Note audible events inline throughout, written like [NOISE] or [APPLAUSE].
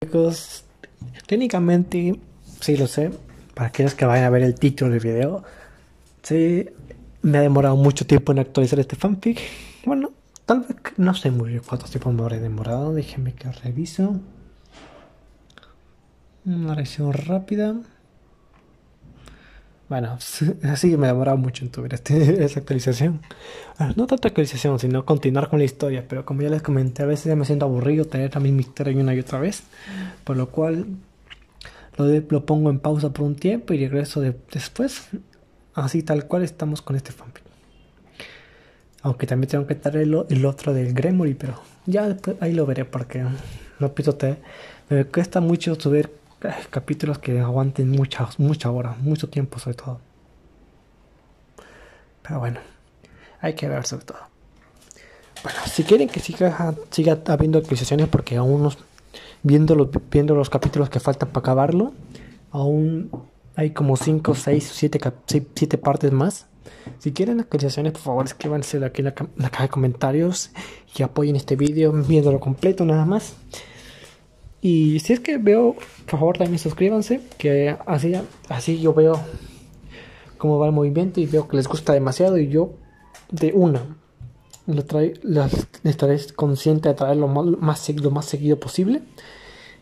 Chicos, técnicamente, sí lo sé, para aquellos que vayan a ver el título del video, sí, me ha demorado mucho tiempo en actualizar este fanfic. Bueno, tal vez, no sé muy cuánto tiempo me habré demorado, déjenme que reviso. Una revisión rápida. Bueno, así [LAUGHS] me demorado mucho en subir esta [LAUGHS] actualización. Ah, no tanto actualización, sino continuar con la historia. Pero como ya les comenté, a veces ya me siento aburrido tener la misma historia una y otra vez. Por lo cual lo, pongo en pausa por un tiempo y regreso después. Así tal cual estamos con este fanfic. Aunque también tengo que estar el, otro del Gremory, pero ya después ahí lo veré porque, pito te, me cuesta mucho subir capítulos que aguanten mucha, mucha hora, mucho tiempo sobre todo. Pero bueno, hay que ver sobre todo. Bueno, si quieren que siga, siga habiendo actualizaciones, porque aún nos, viendo, los, viendo los capítulos que faltan para acabarlo, aún hay como 5, 6, 7 partes más. Si quieren actualizaciones, por favor escríbanse aquí en la, en caja de comentarios y apoyen este vídeo viéndolo completo nada más. Y si es que veo, por favor también suscríbanse, que así, así yo veo cómo va el movimiento y veo que les gusta demasiado y yo de una trae, estaré consciente de traerlo más, lo más seguido posible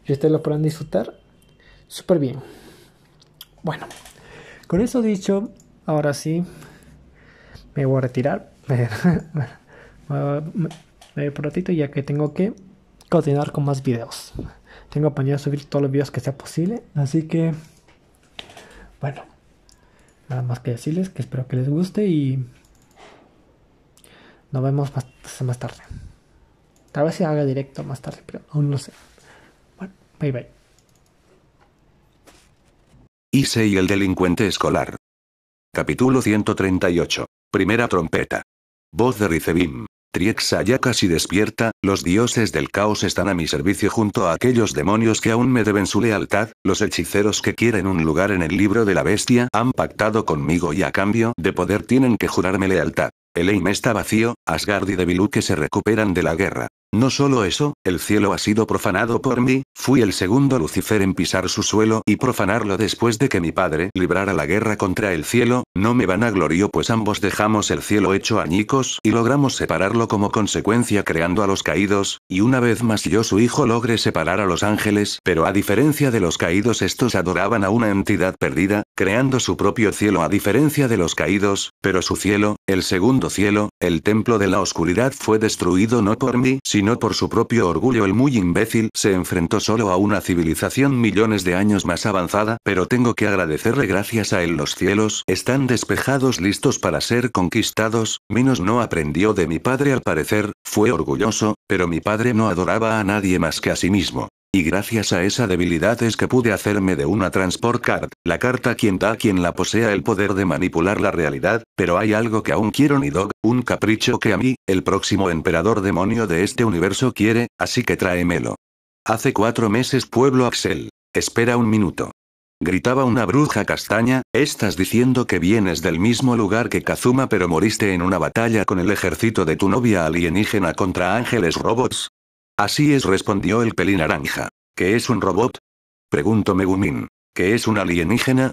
y ustedes lo podrán disfrutar súper bien. Bueno, con eso dicho, ahora sí me voy a retirar. [LAUGHS] me, voy a por ratito ya que tengo que continuar con más videos. Tengo apañado subir todos los videos que sea posible. Así que, bueno, nada más que decirles que espero que les guste y nos vemos más, más tarde. Tal vez se haga directo más tarde, pero aún no sé. Bueno, bye bye. Ise y el delincuente escolar. Capítulo 138. Primera trompeta. Voz de Ricebim. Triexa ya casi despierta, los dioses del caos están a mi servicio junto a aquellos demonios que aún me deben su lealtad, los hechiceros que quieren un lugar en el libro de la bestia han pactado conmigo y a cambio de poder tienen que jurarme lealtad. El está vacío, Asgard y Devilu que se recuperan de la guerra. No solo eso, el cielo ha sido profanado por mí, fui el segundo Lucifer en pisar su suelo y profanarlo después de que mi padre librara la guerra contra el cielo, no me van a glorio pues ambos dejamos el cielo hecho añicos y logramos separarlo como consecuencia creando a los caídos, y una vez más yo su hijo logré separar a los ángeles, pero a diferencia de los caídos estos adoraban a una entidad perdida, creando su propio cielo a diferencia de los caídos, pero su cielo, el segundo cielo, el templo de la oscuridad fue destruido no por mí, sino no por su propio orgullo el muy imbécil se enfrentó solo a una civilización millones de años más avanzada, pero tengo que agradecerle gracias a él los cielos están despejados listos para ser conquistados, Minos no aprendió de mi padre al parecer, fue orgulloso, pero mi padre no adoraba a nadie más que a sí mismo. Y gracias a esa debilidad es que pude hacerme de una transport card, la carta quien da a quien la posea el poder de manipular la realidad, pero hay algo que aún quiero ni dog, un capricho que a mí, el próximo emperador demonio de este universo quiere, así que tráemelo. Hace cuatro meses pueblo Axel. Espera un minuto. Gritaba una bruja castaña, estás diciendo que vienes del mismo lugar que Kazuma pero moriste en una batalla con el ejército de tu novia alienígena contra ángeles robots, Así es, respondió el peli naranja. ¿Qué es un robot? Preguntó Megumin. ¿Qué es un alienígena?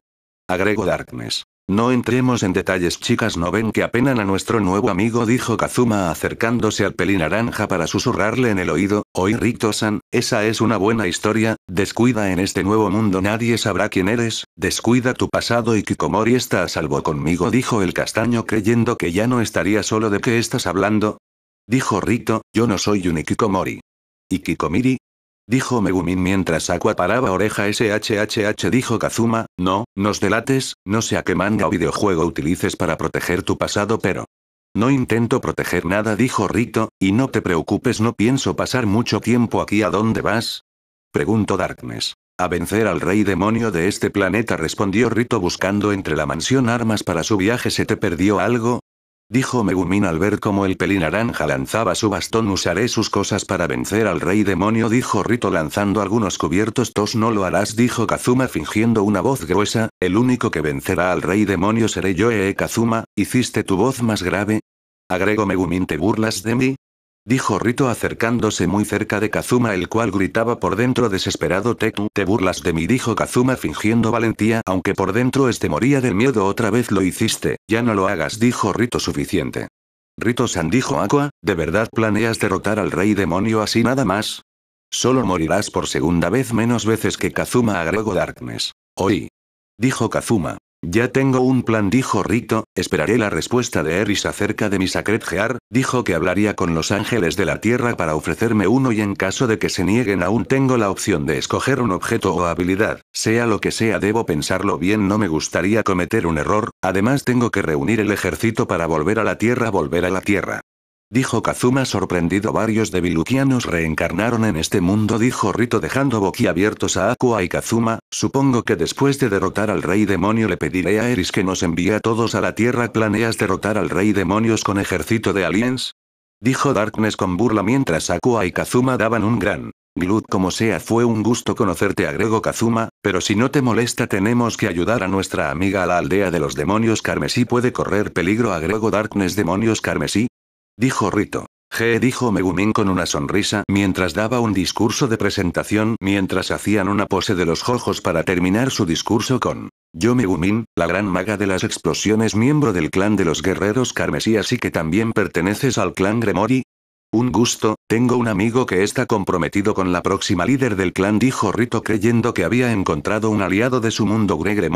Agregó Darkness. No entremos en detalles, chicas, no ven que apenan a nuestro nuevo amigo, dijo Kazuma acercándose al peli naranja para susurrarle en el oído. Hoy rito san esa es una buena historia. Descuida en este nuevo mundo, nadie sabrá quién eres. Descuida tu pasado y Kikomori está a salvo conmigo, dijo el castaño creyendo que ya no estaría solo. ¿De qué estás hablando? Dijo Rito, yo no soy un Ikikomori. ¿Y Kikomiri? Dijo Megumin mientras Aqua paraba oreja SHHH dijo Kazuma, no, nos delates, no sea qué manga o videojuego utilices para proteger tu pasado pero... No intento proteger nada dijo Rito, y no te preocupes no pienso pasar mucho tiempo aquí ¿a dónde vas? Preguntó Darkness. A vencer al rey demonio de este planeta respondió Rito buscando entre la mansión armas para su viaje se te perdió algo, dijo Megumin al ver cómo el pelín naranja lanzaba su bastón. Usaré sus cosas para vencer al rey demonio, dijo Rito lanzando algunos cubiertos. Tos no lo harás, dijo Kazuma fingiendo una voz gruesa, el único que vencerá al rey demonio seré yo. Eh, Kazuma, hiciste tu voz más grave. Agrego Megumin, ¿te burlas de mí? dijo Rito acercándose muy cerca de Kazuma el cual gritaba por dentro desesperado te burlas de mí dijo Kazuma fingiendo valentía aunque por dentro este moría del miedo otra vez lo hiciste, ya no lo hagas dijo Rito suficiente. Rito-san dijo Aqua, ¿de verdad planeas derrotar al rey demonio así nada más? Solo morirás por segunda vez menos veces que Kazuma agregó Darkness. Hoy. Dijo Kazuma. Ya tengo un plan, dijo Rito, esperaré la respuesta de Eris acerca de mi Sacred Gear, dijo que hablaría con los ángeles de la Tierra para ofrecerme uno y en caso de que se nieguen aún tengo la opción de escoger un objeto o habilidad, sea lo que sea debo pensarlo bien, no me gustaría cometer un error, además tengo que reunir el ejército para volver a la Tierra, volver a la Tierra. Dijo Kazuma sorprendido varios debiluquianos reencarnaron en este mundo dijo Rito dejando boquiabiertos a Aqua y Kazuma, supongo que después de derrotar al rey demonio le pediré a Eris que nos envíe a todos a la tierra ¿planeas derrotar al rey demonios con ejército de aliens? Dijo Darkness con burla mientras Aqua y Kazuma daban un gran Glut como sea fue un gusto conocerte agregó Kazuma, pero si no te molesta tenemos que ayudar a nuestra amiga a la aldea de los demonios carmesí puede correr peligro agregó Darkness demonios carmesí, Dijo Rito. Je dijo Megumin con una sonrisa mientras daba un discurso de presentación mientras hacían una pose de los jojos para terminar su discurso con Yo Megumin, la gran maga de las explosiones miembro del clan de los guerreros carmesí así que también perteneces al clan Gremori. Un gusto, tengo un amigo que está comprometido con la próxima líder del clan dijo Rito creyendo que había encontrado un aliado de su mundo Gre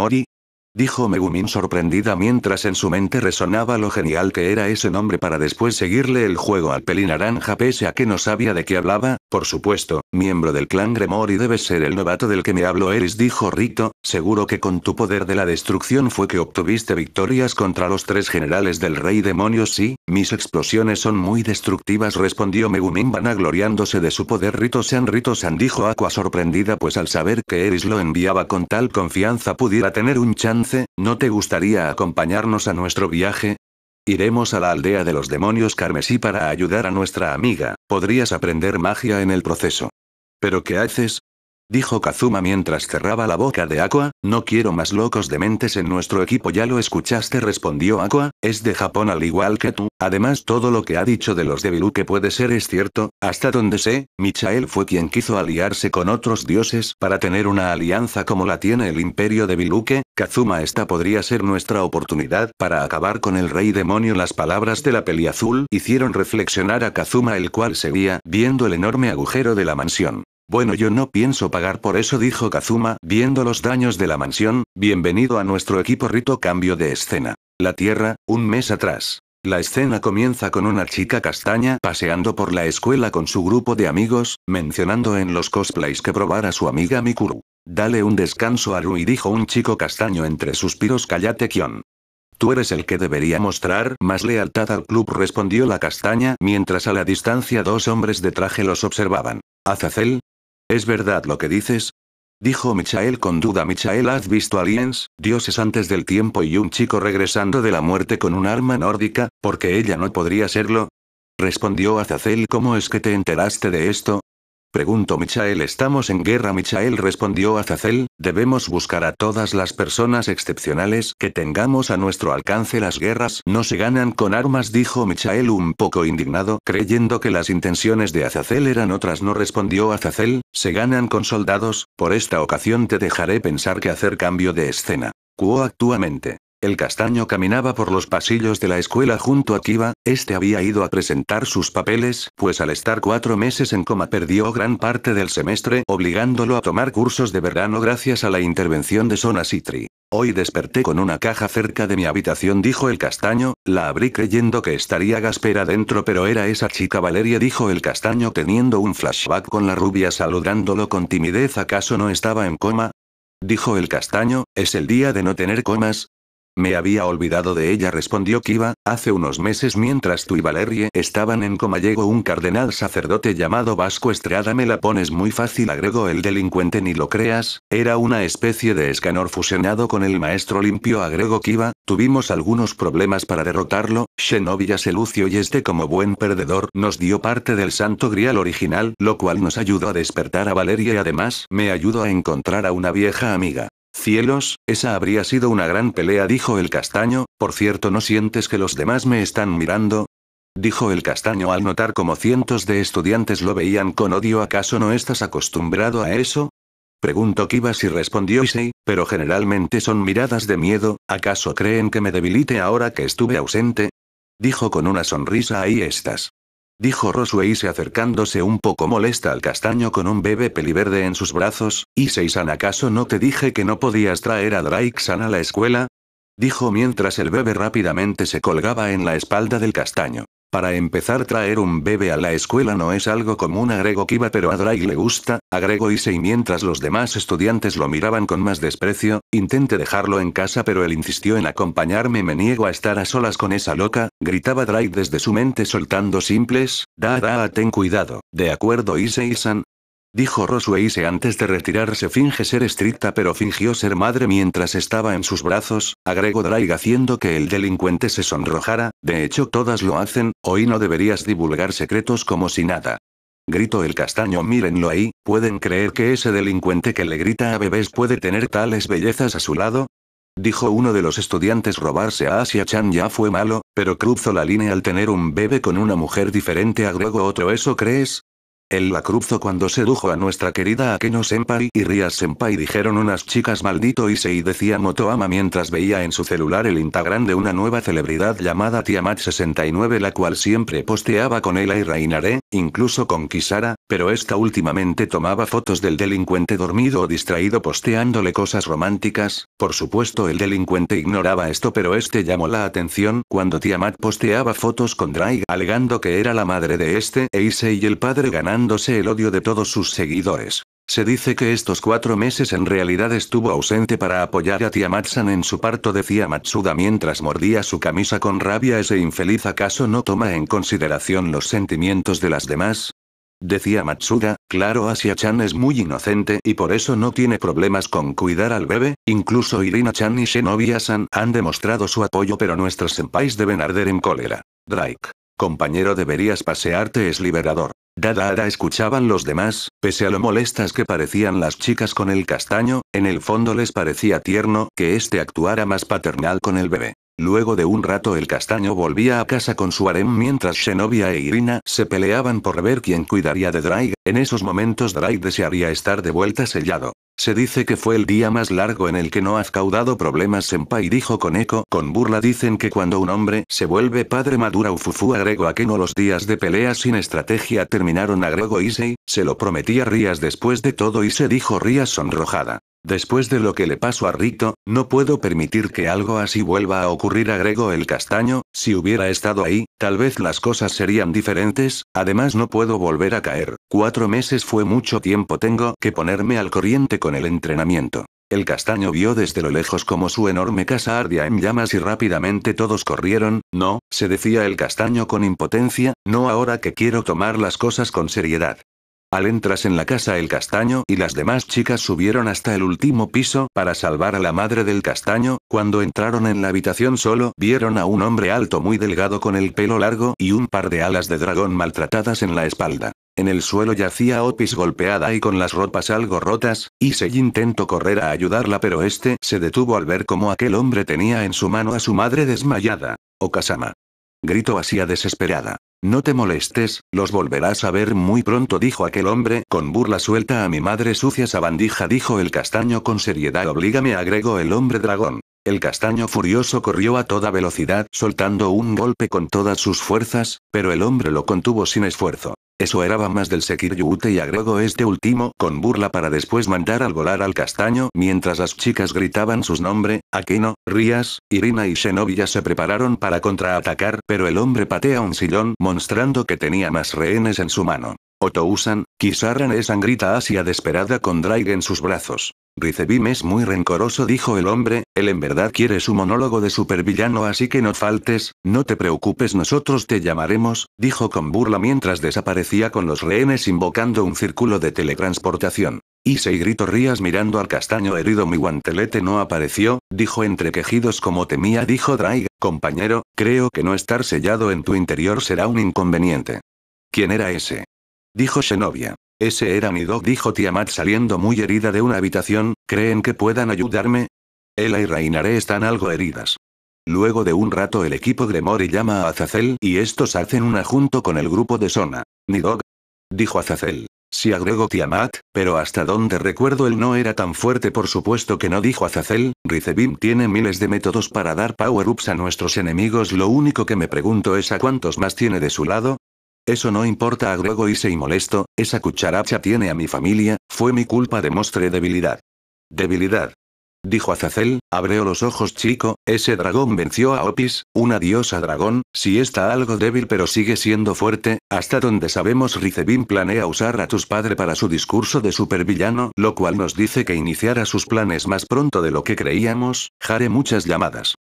dijo Megumin sorprendida mientras en su mente resonaba lo genial que era ese nombre para después seguirle el juego al naranja pese a que no sabía de qué hablaba, por supuesto, miembro del clan y debe ser el novato del que me habló Eris dijo Rito, Seguro que con tu poder de la destrucción fue que obtuviste victorias contra los tres generales del rey demonios sí, mis explosiones son muy destructivas respondió Megumin vanagloriándose de su poder Rito San Rito San dijo Aqua sorprendida pues al saber que Eris lo enviaba con tal confianza pudiera tener un chance, ¿no te gustaría acompañarnos a nuestro viaje? Iremos a la aldea de los demonios carmesí para ayudar a nuestra amiga, podrías aprender magia en el proceso. ¿Pero qué haces? dijo Kazuma mientras cerraba la boca de Aqua, no quiero más locos de mentes en nuestro equipo ya lo escuchaste respondió Aqua, es de Japón al igual que tú, además todo lo que ha dicho de los de Biluque puede ser es cierto, hasta donde sé, Michael fue quien quiso aliarse con otros dioses para tener una alianza como la tiene el imperio de Biluque, Kazuma esta podría ser nuestra oportunidad para acabar con el rey demonio las palabras de la peli azul hicieron reflexionar a Kazuma el cual seguía viendo el enorme agujero de la mansión. Bueno, yo no pienso pagar por eso, dijo Kazuma, viendo los daños de la mansión. Bienvenido a nuestro equipo Rito Cambio de escena. La Tierra, un mes atrás. La escena comienza con una chica castaña paseando por la escuela con su grupo de amigos, mencionando en los cosplays que probara su amiga Mikuru. Dale un descanso a Rui, dijo un chico castaño entre suspiros. callate Kion. Tú eres el que debería mostrar más lealtad al club, respondió la castaña, mientras a la distancia dos hombres de traje los observaban. Azazel, ¿Es verdad lo que dices? Dijo Michael con duda. Michael, ¿has visto aliens, dioses antes del tiempo y un chico regresando de la muerte con un arma nórdica, porque ella no podría serlo? Respondió Azazel, ¿cómo es que te enteraste de esto? preguntó Michael. Estamos en guerra. Michael respondió azazel debemos buscar a todas las personas excepcionales que tengamos a nuestro alcance. Las guerras no se ganan con armas, dijo Michael un poco indignado, creyendo que las intenciones de Azazel eran otras. No respondió Azazel, se ganan con soldados, por esta ocasión te dejaré pensar que hacer cambio de escena. cuo actualmente. El castaño caminaba por los pasillos de la escuela junto a Kiva, este había ido a presentar sus papeles, pues al estar cuatro meses en coma perdió gran parte del semestre, obligándolo a tomar cursos de verano gracias a la intervención de Sona Citri. Hoy desperté con una caja cerca de mi habitación, dijo el castaño, la abrí creyendo que estaría Gaspera dentro, pero era esa chica Valeria, dijo el castaño teniendo un flashback con la rubia saludándolo con timidez, ¿acaso no estaba en coma? Dijo el castaño, es el día de no tener comas, me había olvidado de ella, respondió Kiva. Hace unos meses, mientras tú y Valerie estaban en coma, llegó un cardenal sacerdote llamado Vasco Estrada. Me la pones muy fácil, agregó el delincuente, ni lo creas. Era una especie de escanor fusionado con el maestro limpio, agregó Kiva. Tuvimos algunos problemas para derrotarlo. Shenobia se lució y este, como buen perdedor, nos dio parte del santo grial original, lo cual nos ayudó a despertar a Valerie y además me ayudó a encontrar a una vieja amiga. Cielos, esa habría sido una gran pelea, dijo el castaño, por cierto, ¿no sientes que los demás me están mirando? Dijo el castaño al notar como cientos de estudiantes lo veían con odio, ¿acaso no estás acostumbrado a eso? Preguntó Kibas y respondió Issei, pero generalmente son miradas de miedo, ¿acaso creen que me debilite ahora que estuve ausente? Dijo con una sonrisa ahí estás dijo se acercándose un poco molesta al castaño con un bebé peliverde en sus brazos, y Seisan ¿acaso no te dije que no podías traer a Drakesan a la escuela? dijo mientras el bebé rápidamente se colgaba en la espalda del castaño. Para empezar traer un bebé a la escuela no es algo común agregó Kiva pero a Drake le gusta, agregó Issei mientras los demás estudiantes lo miraban con más desprecio, intenté dejarlo en casa pero él insistió en acompañarme me niego a estar a solas con esa loca, gritaba Drake desde su mente soltando simples, da da ten cuidado, de acuerdo Issei-san, Dijo se antes de retirarse finge ser estricta pero fingió ser madre mientras estaba en sus brazos, agregó Drake haciendo que el delincuente se sonrojara, de hecho todas lo hacen, hoy no deberías divulgar secretos como si nada. Gritó el castaño mírenlo ahí, ¿pueden creer que ese delincuente que le grita a bebés puede tener tales bellezas a su lado? Dijo uno de los estudiantes robarse a Asia Chan ya fue malo, pero cruzó la línea al tener un bebé con una mujer diferente agregó otro eso crees, el la cruzó cuando sedujo a nuestra querida Akeno Senpai y Ria Senpai dijeron unas chicas maldito y y decía Motoama mientras veía en su celular el Instagram de una nueva celebridad llamada Tiamat69 la cual siempre posteaba con ella y Reinaré, incluso con Kisara, pero esta últimamente tomaba fotos del delincuente dormido o distraído posteándole cosas románticas, por supuesto el delincuente ignoraba esto pero este llamó la atención cuando Tiamat posteaba fotos con Drake alegando que era la madre de este e y el padre ganándose el odio de todos sus seguidores. Se dice que estos cuatro meses en realidad estuvo ausente para apoyar a Tiamat-san en su parto decía Matsuda mientras mordía su camisa con rabia ese infeliz acaso no toma en consideración los sentimientos de las demás, Decía Matsuda, claro Asia-chan es muy inocente y por eso no tiene problemas con cuidar al bebé, incluso Irina-chan y Shinobi-san han demostrado su apoyo pero nuestros senpais deben arder en cólera. Drake. Compañero deberías pasearte es liberador. Dada Ara escuchaban los demás, pese a lo molestas que parecían las chicas con el castaño, en el fondo les parecía tierno que este actuara más paternal con el bebé. Luego de un rato el castaño volvía a casa con su harem mientras Xenobia e Irina se peleaban por ver quién cuidaría de Drake. En esos momentos Drake desearía estar de vuelta sellado. Se dice que fue el día más largo en el que no has caudado problemas senpai dijo con eco con burla dicen que cuando un hombre se vuelve padre madura ufufu agregó a que no los días de pelea sin estrategia terminaron agrego Issei se lo prometía Rías después de todo y se dijo Rías sonrojada. Después de lo que le pasó a Rito, no puedo permitir que algo así vuelva a ocurrir, agregó el castaño, si hubiera estado ahí, tal vez las cosas serían diferentes, además no puedo volver a caer, cuatro meses fue mucho tiempo, tengo que ponerme al corriente con el entrenamiento. El castaño vio desde lo lejos como su enorme casa ardía en llamas y rápidamente todos corrieron, no, se decía el castaño con impotencia, no ahora que quiero tomar las cosas con seriedad. Al entras en la casa el castaño y las demás chicas subieron hasta el último piso para salvar a la madre del castaño, cuando entraron en la habitación solo vieron a un hombre alto muy delgado con el pelo largo y un par de alas de dragón maltratadas en la espalda. En el suelo yacía Opis golpeada y con las ropas algo rotas, y se intentó correr a ayudarla pero este se detuvo al ver cómo aquel hombre tenía en su mano a su madre desmayada. Okasama. Oh, Gritó así desesperada. No te molestes, los volverás a ver muy pronto, dijo aquel hombre, con burla suelta a mi madre sucia sabandija, dijo el castaño con seriedad, oblígame, agregó el hombre dragón. El castaño furioso corrió a toda velocidad, soltando un golpe con todas sus fuerzas, pero el hombre lo contuvo sin esfuerzo. Eso era más del yute y agregó este último con burla para después mandar al volar al castaño mientras las chicas gritaban sus nombres, Aquino, Rías, Irina y Xenovia se prepararon para contraatacar pero el hombre patea un sillón mostrando que tenía más rehenes en su mano. Otousan, Kisaran es sangrita Asia desesperada con Drake en sus brazos. Ricebim es muy rencoroso, dijo el hombre, él en verdad quiere su monólogo de supervillano, así que no faltes, no te preocupes, nosotros te llamaremos, dijo con burla mientras desaparecía con los rehenes invocando un círculo de teletransportación. Y y gritó Rías mirando al castaño herido mi guantelete no apareció, dijo entre quejidos como temía dijo Drake, compañero, creo que no estar sellado en tu interior será un inconveniente. ¿Quién era ese? dijo Xenobia. Ese era mi dog, dijo Tiamat saliendo muy herida de una habitación, ¿creen que puedan ayudarme? Ella y Reinaré están algo heridas. Luego de un rato el equipo Gremory llama a Azazel y estos hacen una junto con el grupo de Sona. dog Dijo Azazel. Si agrego Tiamat, pero hasta donde recuerdo él no era tan fuerte por supuesto que no dijo Azazel, Ricebim tiene miles de métodos para dar power-ups a nuestros enemigos lo único que me pregunto es a cuántos más tiene de su lado, eso no importa, agregó y se molesto, esa cucharacha tiene a mi familia, fue mi culpa, demostré debilidad. Debilidad. Dijo Azazel, abrió los ojos chico, ese dragón venció a Opis, una diosa dragón, si está algo débil pero sigue siendo fuerte, hasta donde sabemos Rizebin planea usar a tus padres para su discurso de supervillano, lo cual nos dice que iniciará sus planes más pronto de lo que creíamos, Jare muchas llamadas.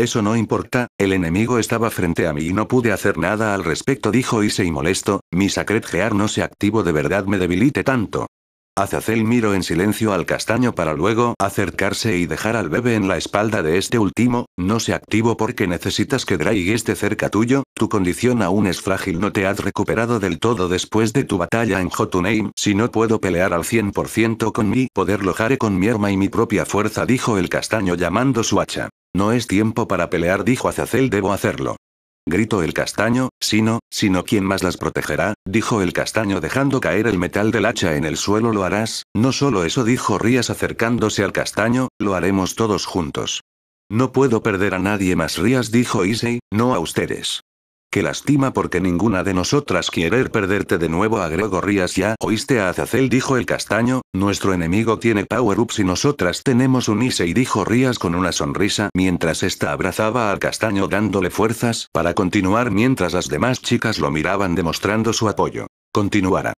Eso no importa, el enemigo estaba frente a mí y no pude hacer nada al respecto, dijo se molesto, mi Sacred Gear no se activo de verdad me debilite tanto. Azazel miro en silencio al castaño para luego acercarse y dejar al bebé en la espalda de este último, no se activo porque necesitas que Draig esté cerca tuyo, tu condición aún es frágil no te has recuperado del todo después de tu batalla en Jotunheim, si no puedo pelear al 100% con mi poder lo haré con mi arma y mi propia fuerza dijo el castaño llamando su hacha. No es tiempo para pelear, dijo Azazel, debo hacerlo. Gritó el castaño, sino, sino quién más las protegerá, dijo el castaño dejando caer el metal del hacha en el suelo lo harás, no solo eso dijo Rías acercándose al castaño, lo haremos todos juntos. No puedo perder a nadie más Rías dijo Issei, no a ustedes. Qué lastima porque ninguna de nosotras quiere perderte de nuevo agregó Rías ya oíste a Azazel dijo el castaño, nuestro enemigo tiene power-ups y nosotras tenemos un y dijo Rías con una sonrisa mientras esta abrazaba al castaño dándole fuerzas para continuar mientras las demás chicas lo miraban demostrando su apoyo. Continuará.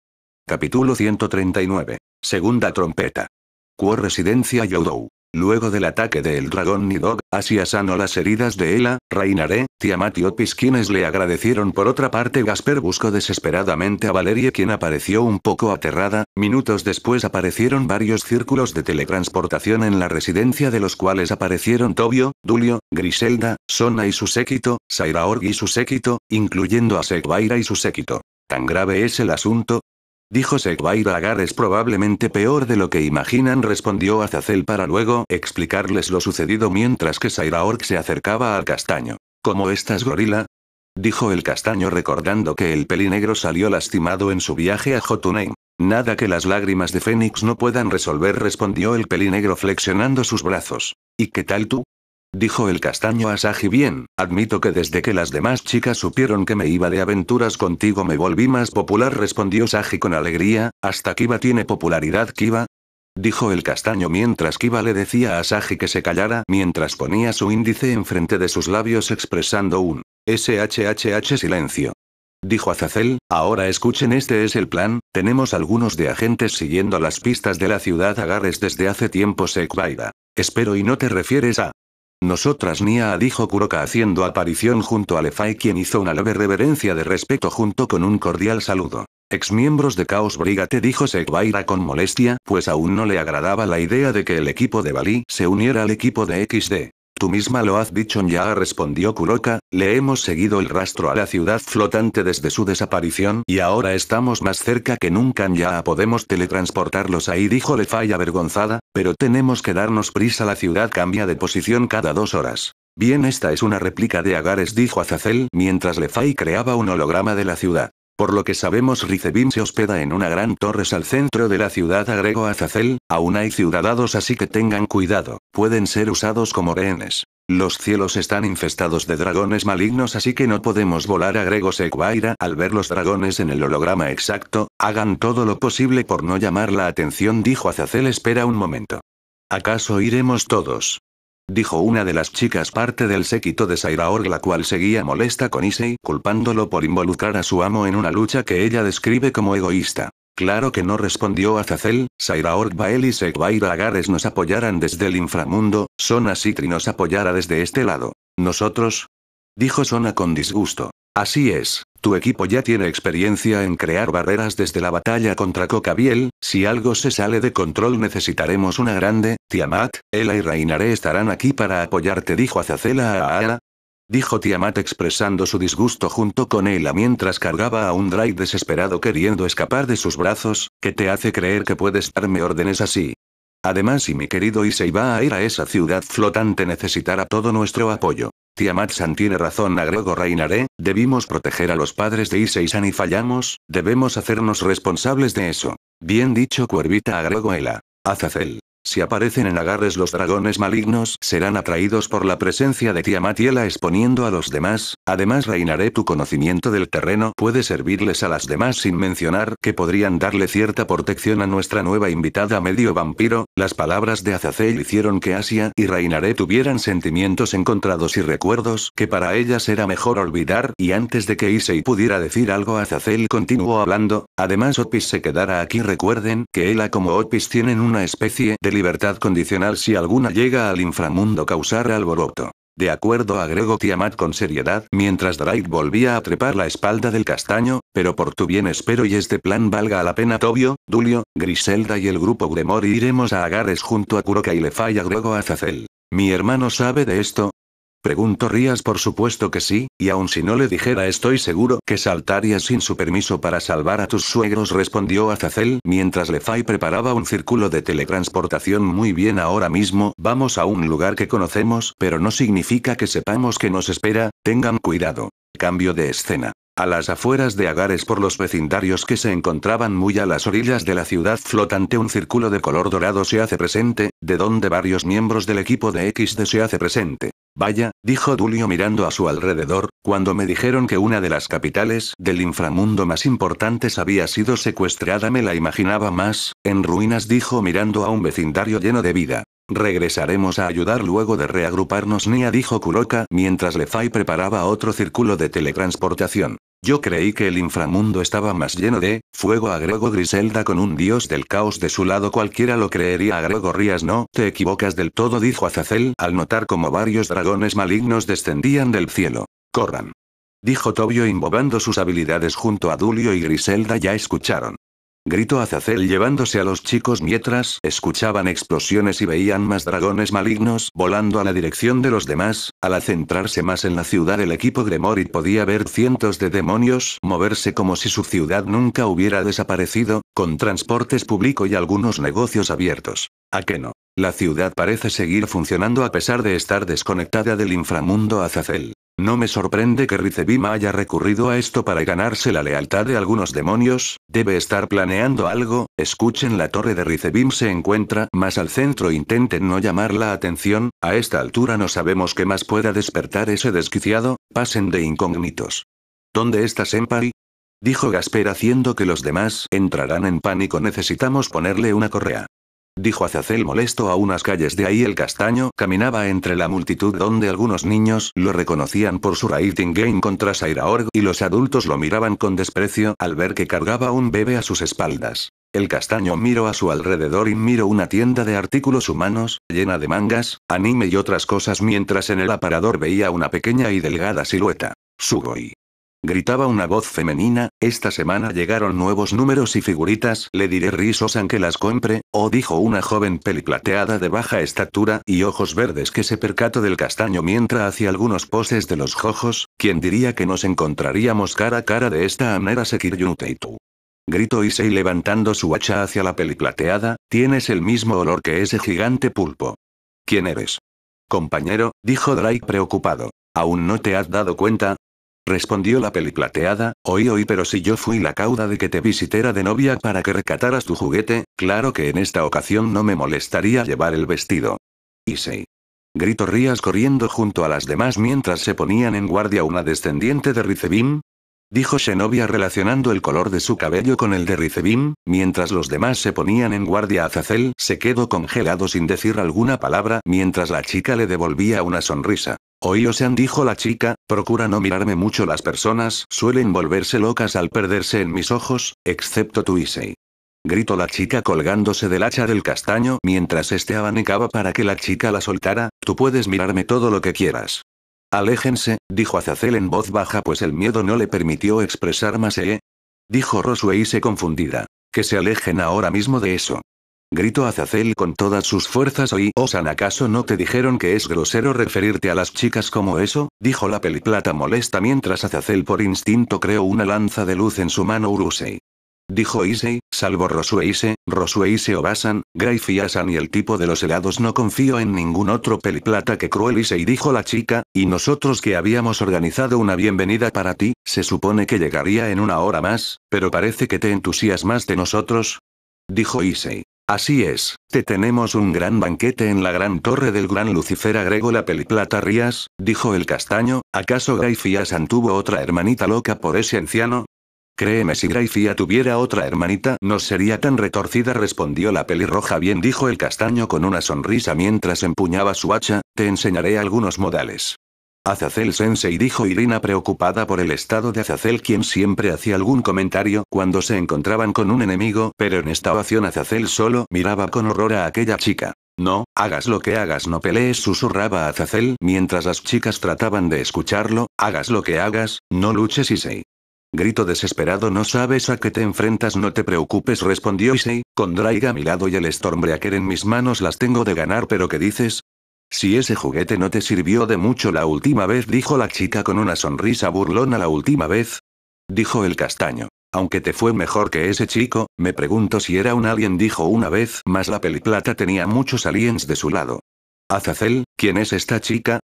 Capítulo 139. Segunda trompeta. Cuo Residencia Yodou. Luego del ataque del dragón Nidog, Asia sanó las heridas de Ela, Reinaré, Tiamat y Opis quienes le agradecieron por otra parte Gasper buscó desesperadamente a Valerie quien apareció un poco aterrada, minutos después aparecieron varios círculos de teletransportación en la residencia de los cuales aparecieron Tobio, Dulio, Griselda, Sona y su séquito, Sairaorg y su séquito, incluyendo a Segvaira y su séquito. Tan grave es el asunto, Dijo Sekbair Agar es probablemente peor de lo que imaginan respondió Azazel para luego explicarles lo sucedido mientras que Sairaorg se acercaba al castaño. ¿Cómo estás gorila? Dijo el castaño recordando que el pelinegro salió lastimado en su viaje a Jotunheim. Nada que las lágrimas de Fénix no puedan resolver respondió el pelinegro flexionando sus brazos. ¿Y qué tal tú? dijo el castaño a Saji. bien, admito que desde que las demás chicas supieron que me iba de aventuras contigo me volví más popular respondió Saji con alegría, hasta Kiba tiene popularidad Kiba. Dijo el castaño mientras Kiba le decía a Saji que se callara mientras ponía su índice enfrente de sus labios expresando un SHHH silencio. Dijo Azazel, ahora escuchen este es el plan, tenemos algunos de agentes siguiendo las pistas de la ciudad agarres desde hace tiempo Sekbaida. Espero y no te refieres a nosotras Nia dijo Kuroka haciendo aparición junto a Lefai quien hizo una leve reverencia de respeto junto con un cordial saludo. Ex-miembros de Chaos Brigate dijo Sekvaira con molestia, pues aún no le agradaba la idea de que el equipo de Bali se uniera al equipo de XD. Tú misma lo has dicho ya respondió Kuroka, le hemos seguido el rastro a la ciudad flotante desde su desaparición y ahora estamos más cerca que nunca ya podemos teletransportarlos ahí dijo Lefay avergonzada, pero tenemos que darnos prisa la ciudad cambia de posición cada dos horas. Bien esta es una réplica de Agares dijo Azazel mientras Lefay creaba un holograma de la ciudad. Por lo que sabemos Ricebin se hospeda en una gran torres al centro de la ciudad agregó Azazel, aún hay ciudadados así que tengan cuidado, pueden ser usados como rehenes. Los cielos están infestados de dragones malignos así que no podemos volar Agrego Sekwaira al ver los dragones en el holograma exacto, hagan todo lo posible por no llamar la atención dijo Azazel espera un momento. ¿Acaso iremos todos? Dijo una de las chicas parte del séquito de Sairaorg la cual seguía molesta con Issei, culpándolo por involucrar a su amo en una lucha que ella describe como egoísta. Claro que no respondió Azazel, Sairaorg Bael y Sekvaira Agares nos apoyaran desde el inframundo, Sona Sitri nos apoyara desde este lado. Nosotros, dijo Sona con disgusto. Así es, tu equipo ya tiene experiencia en crear barreras desde la batalla contra Cocabiel, si algo se sale de control necesitaremos una grande, Tiamat, Ela y Reinaré estarán aquí para apoyarte dijo Azacela a Aara. Dijo Tiamat expresando su disgusto junto con Ela mientras cargaba a un Drake desesperado queriendo escapar de sus brazos, que te hace creer que puedes darme órdenes así. Además si mi querido Issei va a ir a esa ciudad flotante necesitará todo nuestro apoyo. Tiamat-san tiene razón, agregó Reinaré, debimos proteger a los padres de Issei-san y fallamos, debemos hacernos responsables de eso. Bien dicho, Cuervita, agregó Ela. Azazel. Si aparecen en agarres los dragones malignos serán atraídos por la presencia de Tiamat y Ela exponiendo a los demás, además reinaré tu conocimiento del terreno puede servirles a las demás sin mencionar que podrían darle cierta protección a nuestra nueva invitada medio vampiro, las palabras de Azazel hicieron que Asia y reinaré tuvieran sentimientos encontrados y recuerdos que para ellas era mejor olvidar y antes de que Issei pudiera decir algo Azazel continuó hablando, además Opis se quedará aquí recuerden que Ella como Opis tienen una especie de libertad condicional si alguna llega al inframundo causar alboroto. De acuerdo agregó Tiamat con seriedad mientras Drake volvía a trepar la espalda del castaño, pero por tu bien espero y este plan valga la pena Tobio, Dulio, Griselda y el grupo gremor iremos a Agares junto a Kuroka y le falla grego a Zazel. Mi hermano sabe de esto, Preguntó Rías por supuesto que sí, y aun si no le dijera estoy seguro que saltaría sin su permiso para salvar a tus suegros respondió Azazel mientras Lefay preparaba un círculo de teletransportación muy bien ahora mismo vamos a un lugar que conocemos pero no significa que sepamos que nos espera, tengan cuidado. Cambio de escena. A las afueras de Agares por los vecindarios que se encontraban muy a las orillas de la ciudad flotante un círculo de color dorado se hace presente, de donde varios miembros del equipo de XD se hace presente. Vaya, dijo Dulio mirando a su alrededor, cuando me dijeron que una de las capitales del inframundo más importantes había sido secuestrada me la imaginaba más, en ruinas dijo mirando a un vecindario lleno de vida. Regresaremos a ayudar luego de reagruparnos Nia dijo Kuroka mientras Lefai preparaba otro círculo de teletransportación. Yo creí que el inframundo estaba más lleno de fuego agregó Griselda con un dios del caos de su lado cualquiera lo creería agregó Rías no te equivocas del todo dijo Azazel al notar como varios dragones malignos descendían del cielo. Corran. Dijo Tobio invocando sus habilidades junto a Dulio y Griselda ya escucharon gritó Azazel llevándose a los chicos mientras escuchaban explosiones y veían más dragones malignos volando a la dirección de los demás. Al centrarse más en la ciudad el equipo Gremory podía ver cientos de demonios moverse como si su ciudad nunca hubiera desaparecido, con transportes público y algunos negocios abiertos. ¿A qué no? La ciudad parece seguir funcionando a pesar de estar desconectada del inframundo Azazel. No me sorprende que Rizevim haya recurrido a esto para ganarse la lealtad de algunos demonios, debe estar planeando algo, escuchen la torre de ricebim se encuentra más al centro intenten no llamar la atención, a esta altura no sabemos qué más pueda despertar ese desquiciado, pasen de incógnitos. ¿Dónde está Senpai? Dijo Gasper haciendo que los demás entrarán en pánico necesitamos ponerle una correa dijo Azazel molesto a unas calles de ahí el castaño caminaba entre la multitud donde algunos niños lo reconocían por su rating game contra Sairaorg y los adultos lo miraban con desprecio al ver que cargaba un bebé a sus espaldas. El castaño miró a su alrededor y miró una tienda de artículos humanos, llena de mangas, anime y otras cosas mientras en el aparador veía una pequeña y delgada silueta. Sugoi. Gritaba una voz femenina, esta semana llegaron nuevos números y figuritas, le diré risos que las compre, o oh", dijo una joven peliplateada de baja estatura y ojos verdes que se percató del castaño mientras hacía algunos poses de los jojos, quien diría que nos encontraríamos cara a cara de esta manera tú Gritó Issei levantando su hacha hacia la peliplateada, tienes el mismo olor que ese gigante pulpo. ¿Quién eres? Compañero, dijo Drake preocupado. ¿Aún no te has dado cuenta? Respondió la peli plateada, Hoy hoy, pero si yo fui la cauda de que te visitera de novia para que recataras tu juguete, claro que en esta ocasión no me molestaría llevar el vestido. Y sí. gritó Rías corriendo junto a las demás mientras se ponían en guardia una descendiente de Ricebim. Dijo Xenobia relacionando el color de su cabello con el de Ricebim, mientras los demás se ponían en guardia Azazel se quedó congelado sin decir alguna palabra mientras la chica le devolvía una sonrisa se han dijo la chica, procura no mirarme mucho las personas, suelen volverse locas al perderse en mis ojos, excepto tú Issei. Gritó la chica colgándose del hacha del castaño mientras este abanicaba para que la chica la soltara, tú puedes mirarme todo lo que quieras. Aléjense, dijo Azazel en voz baja pues el miedo no le permitió expresar más, ¿eh? Dijo Roswell y se confundida. Que se alejen ahora mismo de eso gritó Azazel con todas sus fuerzas. Oí, Osan, oh, ¿acaso no te dijeron que es grosero referirte a las chicas como eso? dijo la peliplata molesta mientras Azazel por instinto creó una lanza de luz en su mano Urusei. Dijo Issei, salvo Rosueise, Rosueise Obasan, Basan, y Asan y el tipo de los helados no confío en ningún otro peliplata que cruel Issei dijo la chica, y nosotros que habíamos organizado una bienvenida para ti, se supone que llegaría en una hora más, pero parece que te entusiasmas de nosotros. Dijo Issei. Así es, te tenemos un gran banquete en la gran torre del gran Lucifer agregó la peliplata Rías, dijo el castaño, ¿acaso san tuvo otra hermanita loca por ese anciano? Créeme si Grayfia tuviera otra hermanita no sería tan retorcida respondió la pelirroja bien dijo el castaño con una sonrisa mientras empuñaba su hacha, te enseñaré algunos modales. Azazel-sensei dijo Irina preocupada por el estado de Azazel quien siempre hacía algún comentario cuando se encontraban con un enemigo, pero en esta ocasión Azazel solo miraba con horror a aquella chica. No, hagas lo que hagas no pelees susurraba Azazel mientras las chicas trataban de escucharlo, hagas lo que hagas, no luches Issei. Grito desesperado no sabes a qué te enfrentas no te preocupes respondió Issei, con Draiga a mi lado y el Stormbreaker en mis manos las tengo de ganar pero ¿qué dices? Si ese juguete no te sirvió de mucho la última vez, dijo la chica con una sonrisa burlona la última vez. Dijo el castaño. Aunque te fue mejor que ese chico, me pregunto si era un alien, dijo una vez, más la peliplata tenía muchos aliens de su lado. Azazel, ¿quién es esta chica?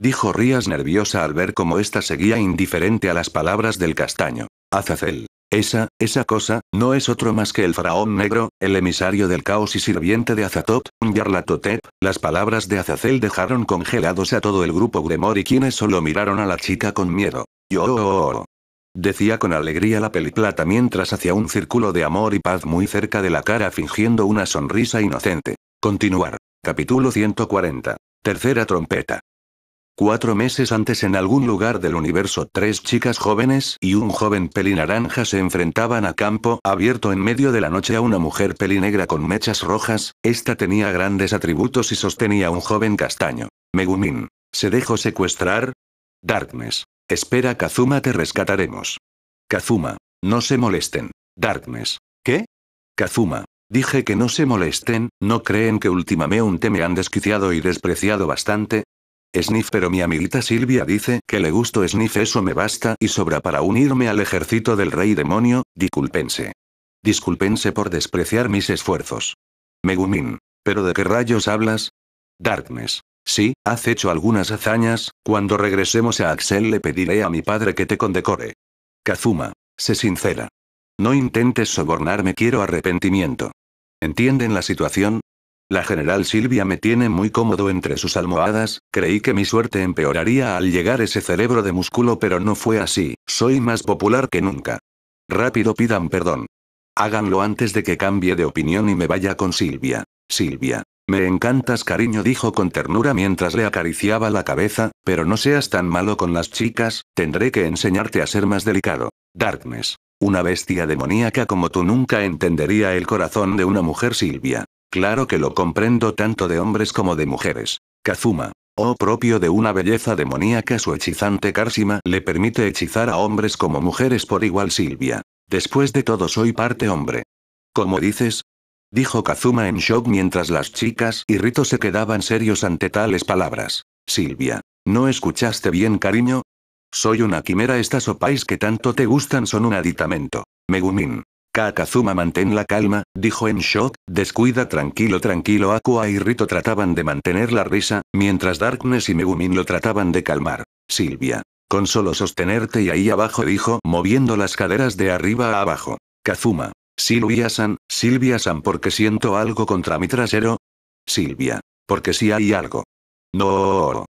Dijo Rías nerviosa al ver cómo ésta seguía indiferente a las palabras del castaño. Azazel. Esa, esa cosa, no es otro más que el faraón negro, el emisario del caos y sirviente de un Yarlatotep. Las palabras de Azazel dejaron congelados a todo el grupo Gremor y quienes solo miraron a la chica con miedo. Yo. -oh, oh, oh. Decía con alegría la peliplata mientras hacía un círculo de amor y paz muy cerca de la cara fingiendo una sonrisa inocente. Continuar. Capítulo 140. Tercera trompeta. Cuatro meses antes en algún lugar del universo tres chicas jóvenes y un joven peli naranja se enfrentaban a campo abierto en medio de la noche a una mujer negra con mechas rojas, esta tenía grandes atributos y sostenía un joven castaño. Megumin. ¿Se dejó secuestrar? Darkness. Espera Kazuma te rescataremos. Kazuma. No se molesten. Darkness. ¿Qué? Kazuma. Dije que no se molesten, ¿no creen que últimamente me han desquiciado y despreciado bastante? Sniff pero mi amiguita Silvia dice que le gusto Sniff eso me basta y sobra para unirme al ejército del rey demonio, disculpense. Disculpense por despreciar mis esfuerzos. Megumin. ¿Pero de qué rayos hablas? Darkness. Sí, has hecho algunas hazañas, cuando regresemos a Axel le pediré a mi padre que te condecore. Kazuma. Sé sincera. No intentes sobornarme quiero arrepentimiento. ¿Entienden la situación? La general Silvia me tiene muy cómodo entre sus almohadas, creí que mi suerte empeoraría al llegar ese cerebro de músculo pero no fue así, soy más popular que nunca. Rápido pidan perdón. Háganlo antes de que cambie de opinión y me vaya con Silvia. Silvia. Me encantas cariño dijo con ternura mientras le acariciaba la cabeza, pero no seas tan malo con las chicas, tendré que enseñarte a ser más delicado. Darkness. Una bestia demoníaca como tú nunca entendería el corazón de una mujer Silvia. Claro que lo comprendo tanto de hombres como de mujeres. Kazuma. Oh, propio de una belleza demoníaca su hechizante cárcima le permite hechizar a hombres como mujeres por igual Silvia. Después de todo soy parte hombre. ¿Cómo dices? Dijo Kazuma en shock mientras las chicas y Rito se quedaban serios ante tales palabras. Silvia. ¿No escuchaste bien cariño? Soy una quimera estas opais que tanto te gustan son un aditamento. Megumin. Kazuma mantén la calma, dijo en shock, descuida tranquilo tranquilo Aqua y Rito trataban de mantener la risa, mientras Darkness y Megumin lo trataban de calmar. Silvia. Con solo sostenerte y ahí abajo dijo, moviendo las caderas de arriba a abajo. Kazuma. Silvia-san, Silvia-san porque siento algo contra mi trasero. Silvia. Porque si hay algo. No.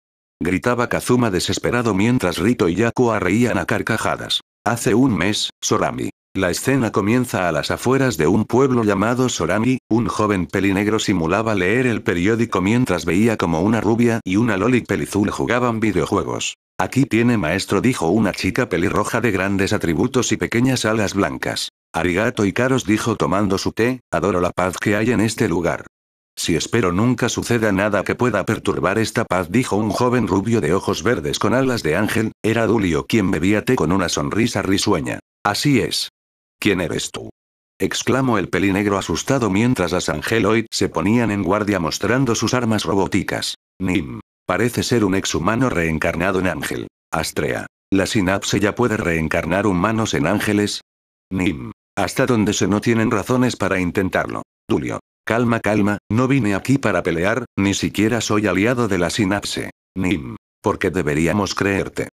Gritaba Kazuma desesperado mientras Rito y Aqua reían a carcajadas. Hace un mes, Sorami. La escena comienza a las afueras de un pueblo llamado Sorami, un joven pelinegro simulaba leer el periódico mientras veía como una rubia y una loli pelizul jugaban videojuegos. Aquí tiene maestro dijo una chica pelirroja de grandes atributos y pequeñas alas blancas. Arigato y Caros dijo tomando su té, adoro la paz que hay en este lugar. Si espero nunca suceda nada que pueda perturbar esta paz, dijo un joven rubio de ojos verdes con alas de ángel, era Dulio quien bebía té con una sonrisa risueña. Así es. ¿Quién eres tú? exclamó el pelinegro asustado mientras las Angeloid se ponían en guardia mostrando sus armas robóticas. Nim. Parece ser un exhumano reencarnado en ángel. Astrea. ¿La sinapse ya puede reencarnar humanos en ángeles? Nim. Hasta donde se no tienen razones para intentarlo. Dulio. Calma, calma, no vine aquí para pelear, ni siquiera soy aliado de la sinapse. Nim. Porque deberíamos creerte.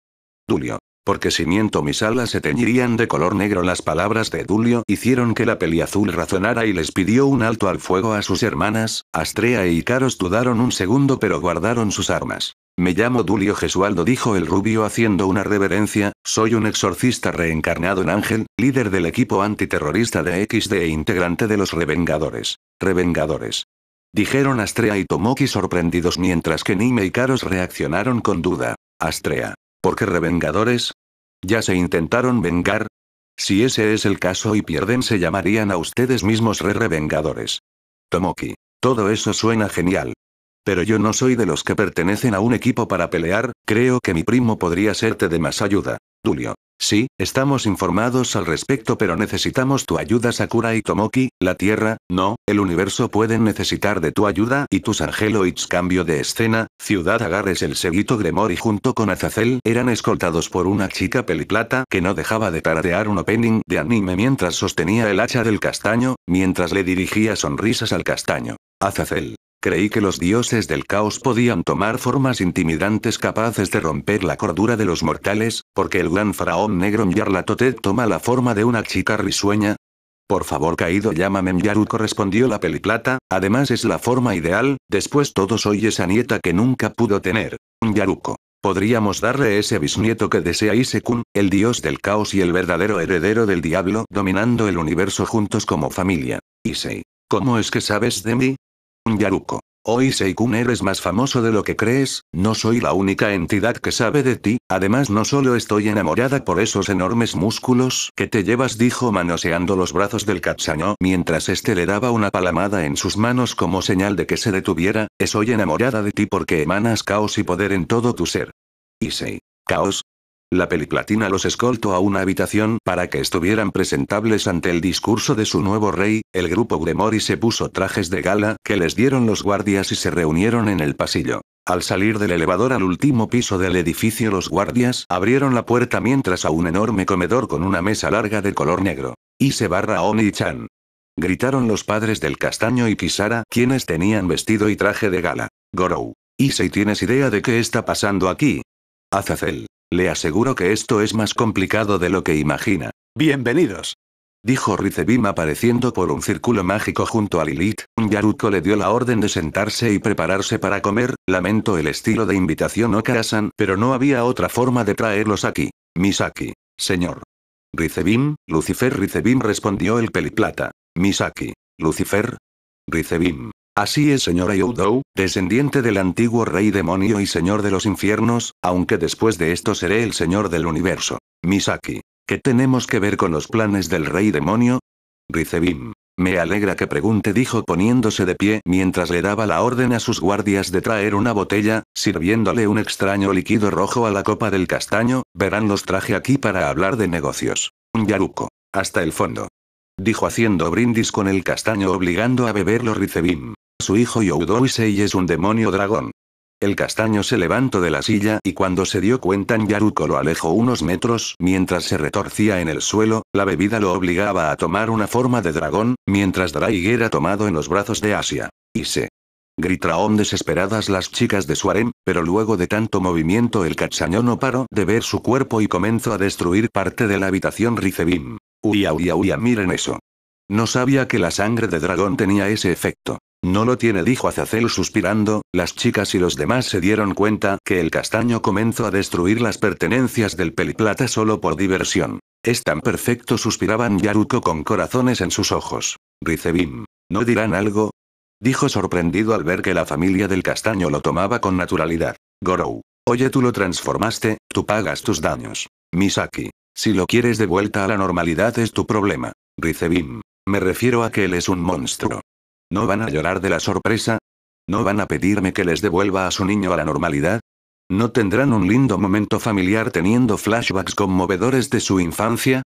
Dulio. Porque si miento mis alas se teñirían de color negro las palabras de Dulio hicieron que la peli azul razonara y les pidió un alto al fuego a sus hermanas, Astrea y Caros dudaron un segundo pero guardaron sus armas. Me llamo Dulio Gesualdo, dijo el rubio haciendo una reverencia, soy un exorcista reencarnado en ángel, líder del equipo antiterrorista de XD e integrante de los Revengadores. Revengadores. Dijeron Astrea y Tomoki sorprendidos mientras que Nime y Caros reaccionaron con duda. Astrea. ¿Por qué revengadores? ¿Ya se intentaron vengar? Si ese es el caso y pierden se llamarían a ustedes mismos re-revengadores. Tomoki. Todo eso suena genial. Pero yo no soy de los que pertenecen a un equipo para pelear, creo que mi primo podría serte de más ayuda. Tulio. Sí, estamos informados al respecto pero necesitamos tu ayuda Sakura y Tomoki, la Tierra, no, el universo pueden necesitar de tu ayuda y tus Angeloids cambio de escena, Ciudad agarres el seguito Gremory junto con Azazel eran escoltados por una chica peliplata que no dejaba de taradear un opening de anime mientras sostenía el hacha del castaño, mientras le dirigía sonrisas al castaño. Azazel. Creí que los dioses del caos podían tomar formas intimidantes capaces de romper la cordura de los mortales, porque el gran faraón negro Mjarlatotet toma la forma de una chica risueña. Por favor caído llámame Mjaruko, respondió la peliplata, además es la forma ideal, después todo soy esa nieta que nunca pudo tener. Yaruko. Podríamos darle ese bisnieto que desea Isekun, el dios del caos y el verdadero heredero del diablo dominando el universo juntos como familia. Isei. ¿Cómo es que sabes de mí? Yaruko. Hoy Seikun eres más famoso de lo que crees, no soy la única entidad que sabe de ti, además no solo estoy enamorada por esos enormes músculos que te llevas dijo manoseando los brazos del Katsaño mientras este le daba una palamada en sus manos como señal de que se detuviera, estoy enamorada de ti porque emanas caos y poder en todo tu ser. Issei. Caos, la peliplatina los escoltó a una habitación para que estuvieran presentables ante el discurso de su nuevo rey, el grupo Gremori se puso trajes de gala que les dieron los guardias y se reunieron en el pasillo. Al salir del elevador al último piso del edificio los guardias abrieron la puerta mientras a un enorme comedor con una mesa larga de color negro. se barra Oni-chan. Gritaron los padres del castaño y Kisara quienes tenían vestido y traje de gala. Gorou. si ¿tienes idea de qué está pasando aquí? Azazel. Le aseguro que esto es más complicado de lo que imagina. Bienvenidos. Dijo Ricebim apareciendo por un círculo mágico junto a Lilith. Un Yaruko le dio la orden de sentarse y prepararse para comer. Lamento el estilo de invitación Okarasan, pero no había otra forma de traerlos aquí. Misaki. Señor. ricebim Lucifer ricebim respondió el peliplata. Misaki. Lucifer. ricebim Así es, señor Eudou, descendiente del antiguo rey demonio y señor de los infiernos, aunque después de esto seré el señor del universo. Misaki. ¿Qué tenemos que ver con los planes del rey demonio? Ricebim. Me alegra que pregunte, dijo poniéndose de pie mientras le daba la orden a sus guardias de traer una botella, sirviéndole un extraño líquido rojo a la copa del castaño, verán los traje aquí para hablar de negocios. Un yaruco. Hasta el fondo. Dijo haciendo brindis con el castaño obligando a beberlo Ricebim. Su hijo yudou es un demonio dragón. El castaño se levantó de la silla y cuando se dio cuenta Yaruko lo alejó unos metros, mientras se retorcía en el suelo, la bebida lo obligaba a tomar una forma de dragón, mientras Draig era tomado en los brazos de Asia. Y se gritaron desesperadas las chicas de Suarem, pero luego de tanto movimiento el castaño no paró de ver su cuerpo y comenzó a destruir parte de la habitación Ricebim. Uy, uy, uy, miren eso. No sabía que la sangre de dragón tenía ese efecto. No lo tiene, dijo Azazel suspirando, las chicas y los demás se dieron cuenta que el castaño comenzó a destruir las pertenencias del peliplata solo por diversión. Es tan perfecto, suspiraban Yaruko con corazones en sus ojos. Ricebim. ¿No dirán algo? Dijo sorprendido al ver que la familia del castaño lo tomaba con naturalidad. Gorou. Oye, tú lo transformaste, tú pagas tus daños. Misaki. Si lo quieres de vuelta a la normalidad es tu problema. RICEBIM. Me refiero a que él es un monstruo. ¿No van a llorar de la sorpresa? ¿No van a pedirme que les devuelva a su niño a la normalidad? ¿No tendrán un lindo momento familiar teniendo flashbacks conmovedores de su infancia?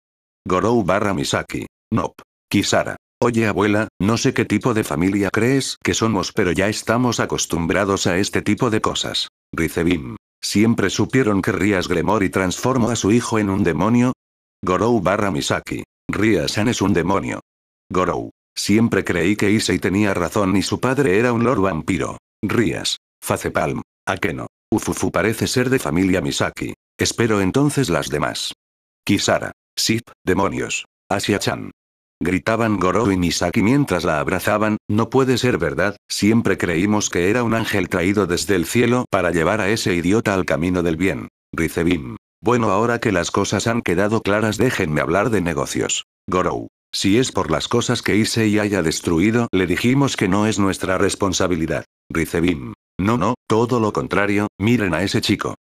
Gorou barra Misaki. NOPE. Kisara. Oye abuela, no sé qué tipo de familia crees que somos pero ya estamos acostumbrados a este tipo de cosas. RICEBIM. Siempre supieron que Rías Gremory transformó a su hijo en un demonio. Gorou barra Misaki. Ria-san es un demonio. Gorou. Siempre creí que Issei tenía razón y su padre era un lord vampiro. Rías. Facepalm. Akeno. Ufufu parece ser de familia Misaki. Espero entonces las demás. Kisara. Sip, demonios. Asia-chan. Gritaban Gorou y Misaki mientras la abrazaban, no puede ser verdad, siempre creímos que era un ángel traído desde el cielo para llevar a ese idiota al camino del bien. Ricebim. Bueno, ahora que las cosas han quedado claras, déjenme hablar de negocios. Gorou. Si es por las cosas que hice y haya destruido, le dijimos que no es nuestra responsabilidad. Ricebim. No, no, todo lo contrario, miren a ese chico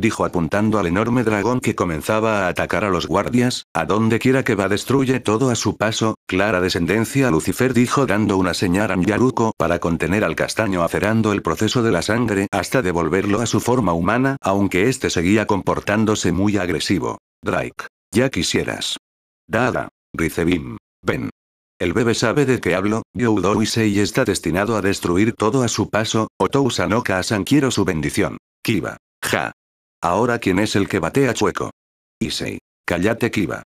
dijo apuntando al enorme dragón que comenzaba a atacar a los guardias, a donde quiera que va destruye todo a su paso, clara descendencia Lucifer dijo dando una señal a Yaruko para contener al castaño acerando el proceso de la sangre hasta devolverlo a su forma humana, aunque este seguía comportándose muy agresivo. Drake. Ya quisieras. Dada. Ricebim. Ven. El bebé sabe de qué hablo, y está destinado a destruir todo a su paso, Otousanoka san quiero su bendición. Kiba. Ja. Ahora quién es el que batea chueco. Issei. Cállate Kiba.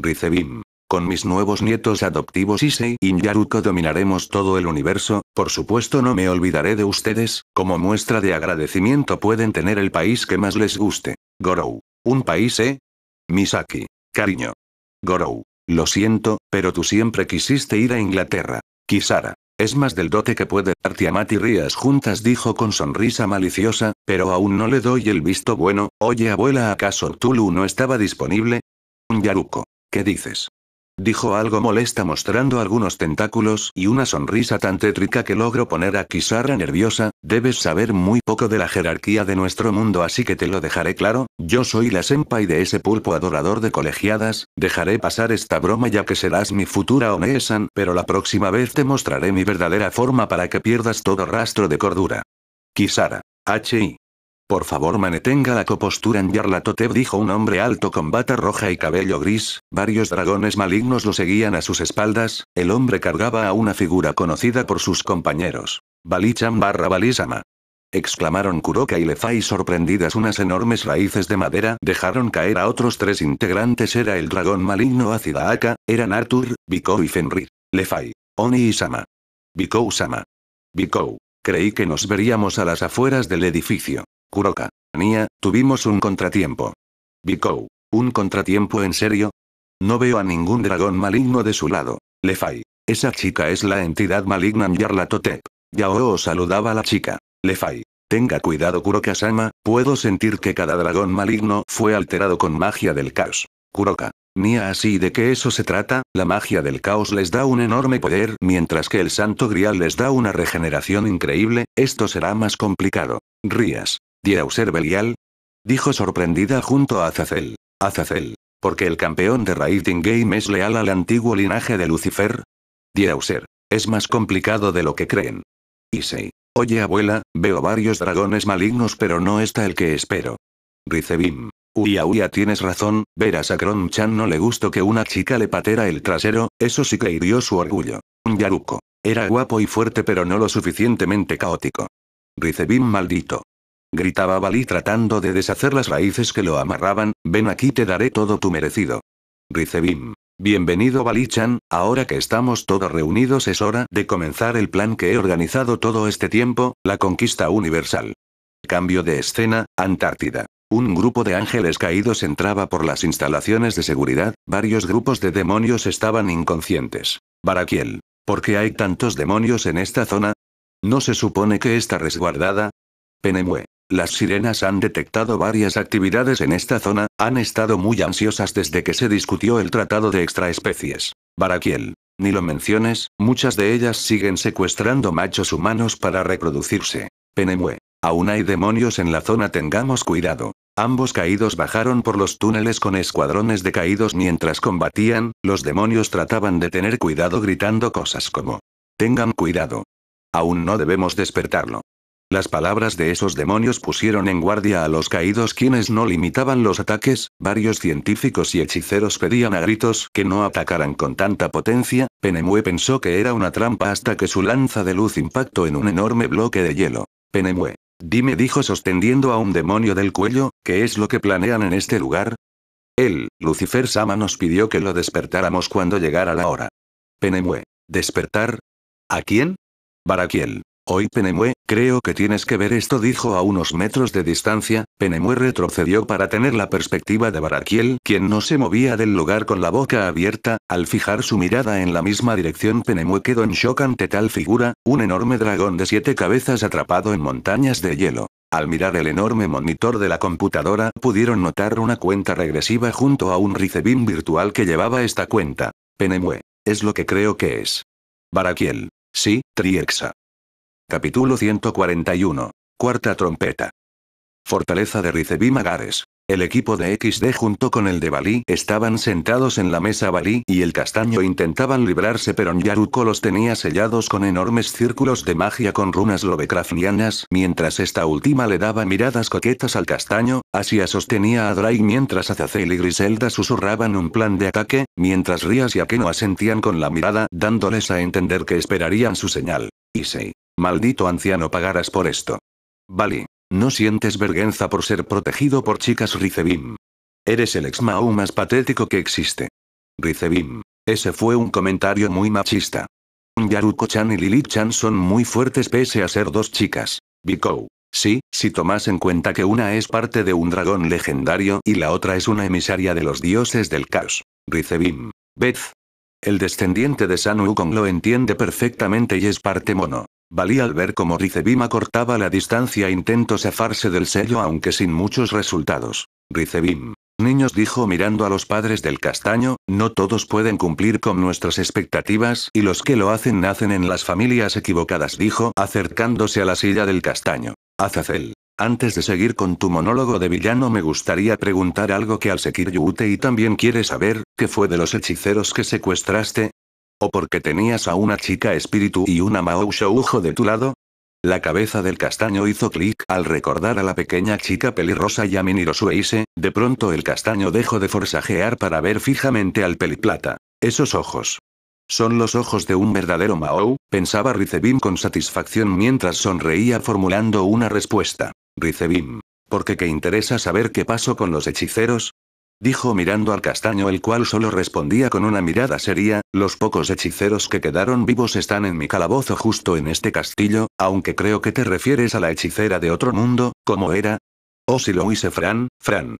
Ricebim. Con mis nuevos nietos adoptivos Issei y Nyaruko dominaremos todo el universo, por supuesto no me olvidaré de ustedes, como muestra de agradecimiento pueden tener el país que más les guste. Gorou. Un país, ¿eh? Misaki. Cariño. Gorou. Lo siento, pero tú siempre quisiste ir a Inglaterra. Kisara. Es más del dote que puede dar Tiamat y Rías juntas dijo con sonrisa maliciosa, pero aún no le doy el visto bueno, oye abuela ¿acaso Tulu no estaba disponible? Un Yaruko, ¿qué dices? Dijo algo molesta mostrando algunos tentáculos y una sonrisa tan tétrica que logró poner a Kisara nerviosa, debes saber muy poco de la jerarquía de nuestro mundo así que te lo dejaré claro, yo soy la senpai de ese pulpo adorador de colegiadas, dejaré pasar esta broma ya que serás mi futura onesan, pero la próxima vez te mostraré mi verdadera forma para que pierdas todo rastro de cordura. Kisara. H.I. Por favor manetenga la copostura en Yarlatotev dijo un hombre alto con bata roja y cabello gris, varios dragones malignos lo seguían a sus espaldas, el hombre cargaba a una figura conocida por sus compañeros. Balicham barra Balisama. Exclamaron Kuroka y Lefai sorprendidas unas enormes raíces de madera dejaron caer a otros tres integrantes era el dragón maligno Acidaaka, eran Arthur, Bikou y Fenrir. Lefai. Oni y Sama. Bikou Sama. Bikou. Creí que nos veríamos a las afueras del edificio. Kuroka. Nia, tuvimos un contratiempo. Bikou. ¿Un contratiempo en serio? No veo a ningún dragón maligno de su lado. Lefai. Esa chica es la entidad maligna Nyarlathotep. Yao saludaba a la chica. Lefai. Tenga cuidado Kuroka-sama, puedo sentir que cada dragón maligno fue alterado con magia del caos. Kuroka. Nia así de que eso se trata, la magia del caos les da un enorme poder mientras que el santo grial les da una regeneración increíble, esto será más complicado. Rías. Diauser Belial? Dijo sorprendida junto a Azazel. Azazel, porque el campeón de Raiding Game es leal al antiguo linaje de Lucifer? Diauser, es más complicado de lo que creen. Issei, oye abuela, veo varios dragones malignos pero no está el que espero. Ricebim, Uya Uya tienes razón, ver a Sacron Chan no le gustó que una chica le patera el trasero, eso sí que hirió su orgullo. Un Yaruko. Era guapo y fuerte pero no lo suficientemente caótico. Ricebim maldito gritaba Bali tratando de deshacer las raíces que lo amarraban, ven aquí te daré todo tu merecido. Ricebim. Bienvenido Balichan, ahora que estamos todos reunidos es hora de comenzar el plan que he organizado todo este tiempo, la conquista universal. Cambio de escena, Antártida. Un grupo de ángeles caídos entraba por las instalaciones de seguridad, varios grupos de demonios estaban inconscientes. Baraquiel. ¿Por qué hay tantos demonios en esta zona? ¿No se supone que está resguardada? Penemue. Las sirenas han detectado varias actividades en esta zona, han estado muy ansiosas desde que se discutió el tratado de extraespecies. Baraquiel. Ni lo menciones, muchas de ellas siguen secuestrando machos humanos para reproducirse. Penemue. Aún hay demonios en la zona, tengamos cuidado. Ambos caídos bajaron por los túneles con escuadrones de caídos mientras combatían, los demonios trataban de tener cuidado gritando cosas como, tengan cuidado. Aún no debemos despertarlo. Las palabras de esos demonios pusieron en guardia a los caídos quienes no limitaban los ataques, varios científicos y hechiceros pedían a gritos que no atacaran con tanta potencia, Penemue pensó que era una trampa hasta que su lanza de luz impactó en un enorme bloque de hielo. Penemue. Dime dijo sosteniendo a un demonio del cuello, ¿qué es lo que planean en este lugar? Él, Lucifer Sama nos pidió que lo despertáramos cuando llegara la hora. Penemue. ¿Despertar? ¿A quién? Baraquiel. Hoy Penemue, creo que tienes que ver esto, dijo a unos metros de distancia. Penemue retrocedió para tener la perspectiva de Baraquiel, quien no se movía del lugar con la boca abierta. Al fijar su mirada en la misma dirección, Penemue quedó en shock ante tal figura, un enorme dragón de siete cabezas atrapado en montañas de hielo. Al mirar el enorme monitor de la computadora, pudieron notar una cuenta regresiva junto a un ricebim virtual que llevaba esta cuenta. Penemue. Es lo que creo que es. Baraquiel. Sí, Triexa. Capítulo 141. Cuarta trompeta. Fortaleza de Ricebí Magares. El equipo de XD junto con el de Bali estaban sentados en la mesa Bali y el castaño intentaban librarse pero Nyaruko los tenía sellados con enormes círculos de magia con runas lovecraftianas mientras esta última le daba miradas coquetas al castaño, Asia sostenía a Dry mientras Azazel y Griselda susurraban un plan de ataque, mientras Rias y Akeno asentían con la mirada dándoles a entender que esperarían su señal. Issei. Maldito anciano pagarás por esto. Bali. No sientes vergüenza por ser protegido por chicas Ricebim. Eres el ex-Mau más patético que existe. Ricebim, Ese fue un comentario muy machista. Yaruko-chan y Lilith-chan son muy fuertes pese a ser dos chicas. Bikou. Sí, si tomas en cuenta que una es parte de un dragón legendario y la otra es una emisaria de los dioses del caos. Ricebim. Beth. El descendiente de San Wukong lo entiende perfectamente y es parte mono. Valía al ver cómo ricebim cortaba la distancia e intento safarse del sello aunque sin muchos resultados. Ricebim. Niños dijo mirando a los padres del castaño, no todos pueden cumplir con nuestras expectativas y los que lo hacen nacen en las familias equivocadas dijo acercándose a la silla del castaño. Azazel. Antes de seguir con tu monólogo de villano me gustaría preguntar algo que al yute y también quiere saber, ¿qué fue de los hechiceros que secuestraste? ¿O porque tenías a una chica espíritu y una Mao Shoujo de tu lado? La cabeza del castaño hizo clic al recordar a la pequeña chica pelirrosa a Minirosueise, de pronto el castaño dejó de forzajear para ver fijamente al peliplata. Esos ojos. Son los ojos de un verdadero Mao, pensaba Ricebim con satisfacción mientras sonreía formulando una respuesta. ¿por Porque qué interesa saber qué pasó con los hechiceros, dijo mirando al castaño el cual solo respondía con una mirada seria, los pocos hechiceros que quedaron vivos están en mi calabozo justo en este castillo, aunque creo que te refieres a la hechicera de otro mundo, ¿como era? Oh si lo hice Fran, Fran.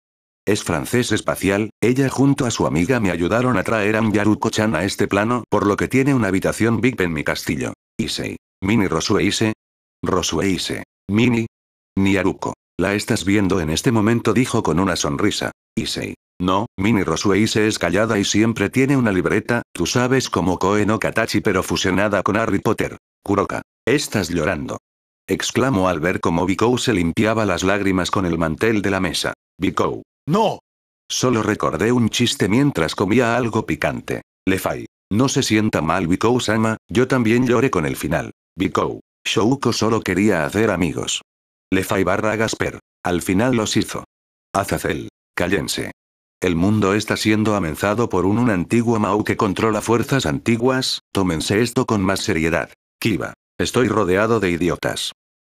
Es francés espacial, ella junto a su amiga me ayudaron a traer a un chan a este plano, por lo que tiene una habitación VIP en mi castillo. Isei. Mini Rosue Ise. Rosue Ise. Mini. Ni La estás viendo en este momento dijo con una sonrisa. Isei. No, Mini Rosuei se es callada y siempre tiene una libreta, tú sabes como Koe o Katachi pero fusionada con Harry Potter. Kuroka. Estás llorando. Exclamó al ver cómo Bikou se limpiaba las lágrimas con el mantel de la mesa. Bikou. ¡No! Solo recordé un chiste mientras comía algo picante. Lefai. No se sienta mal Bikou-sama, yo también lloré con el final. Bikou. Shouko solo quería hacer amigos. Lefai barra Gasper. Al final los hizo. Azazel. Cállense. El mundo está siendo amenazado por un, antiguo Mao que controla fuerzas antiguas, tómense esto con más seriedad. Kiba. Estoy rodeado de idiotas.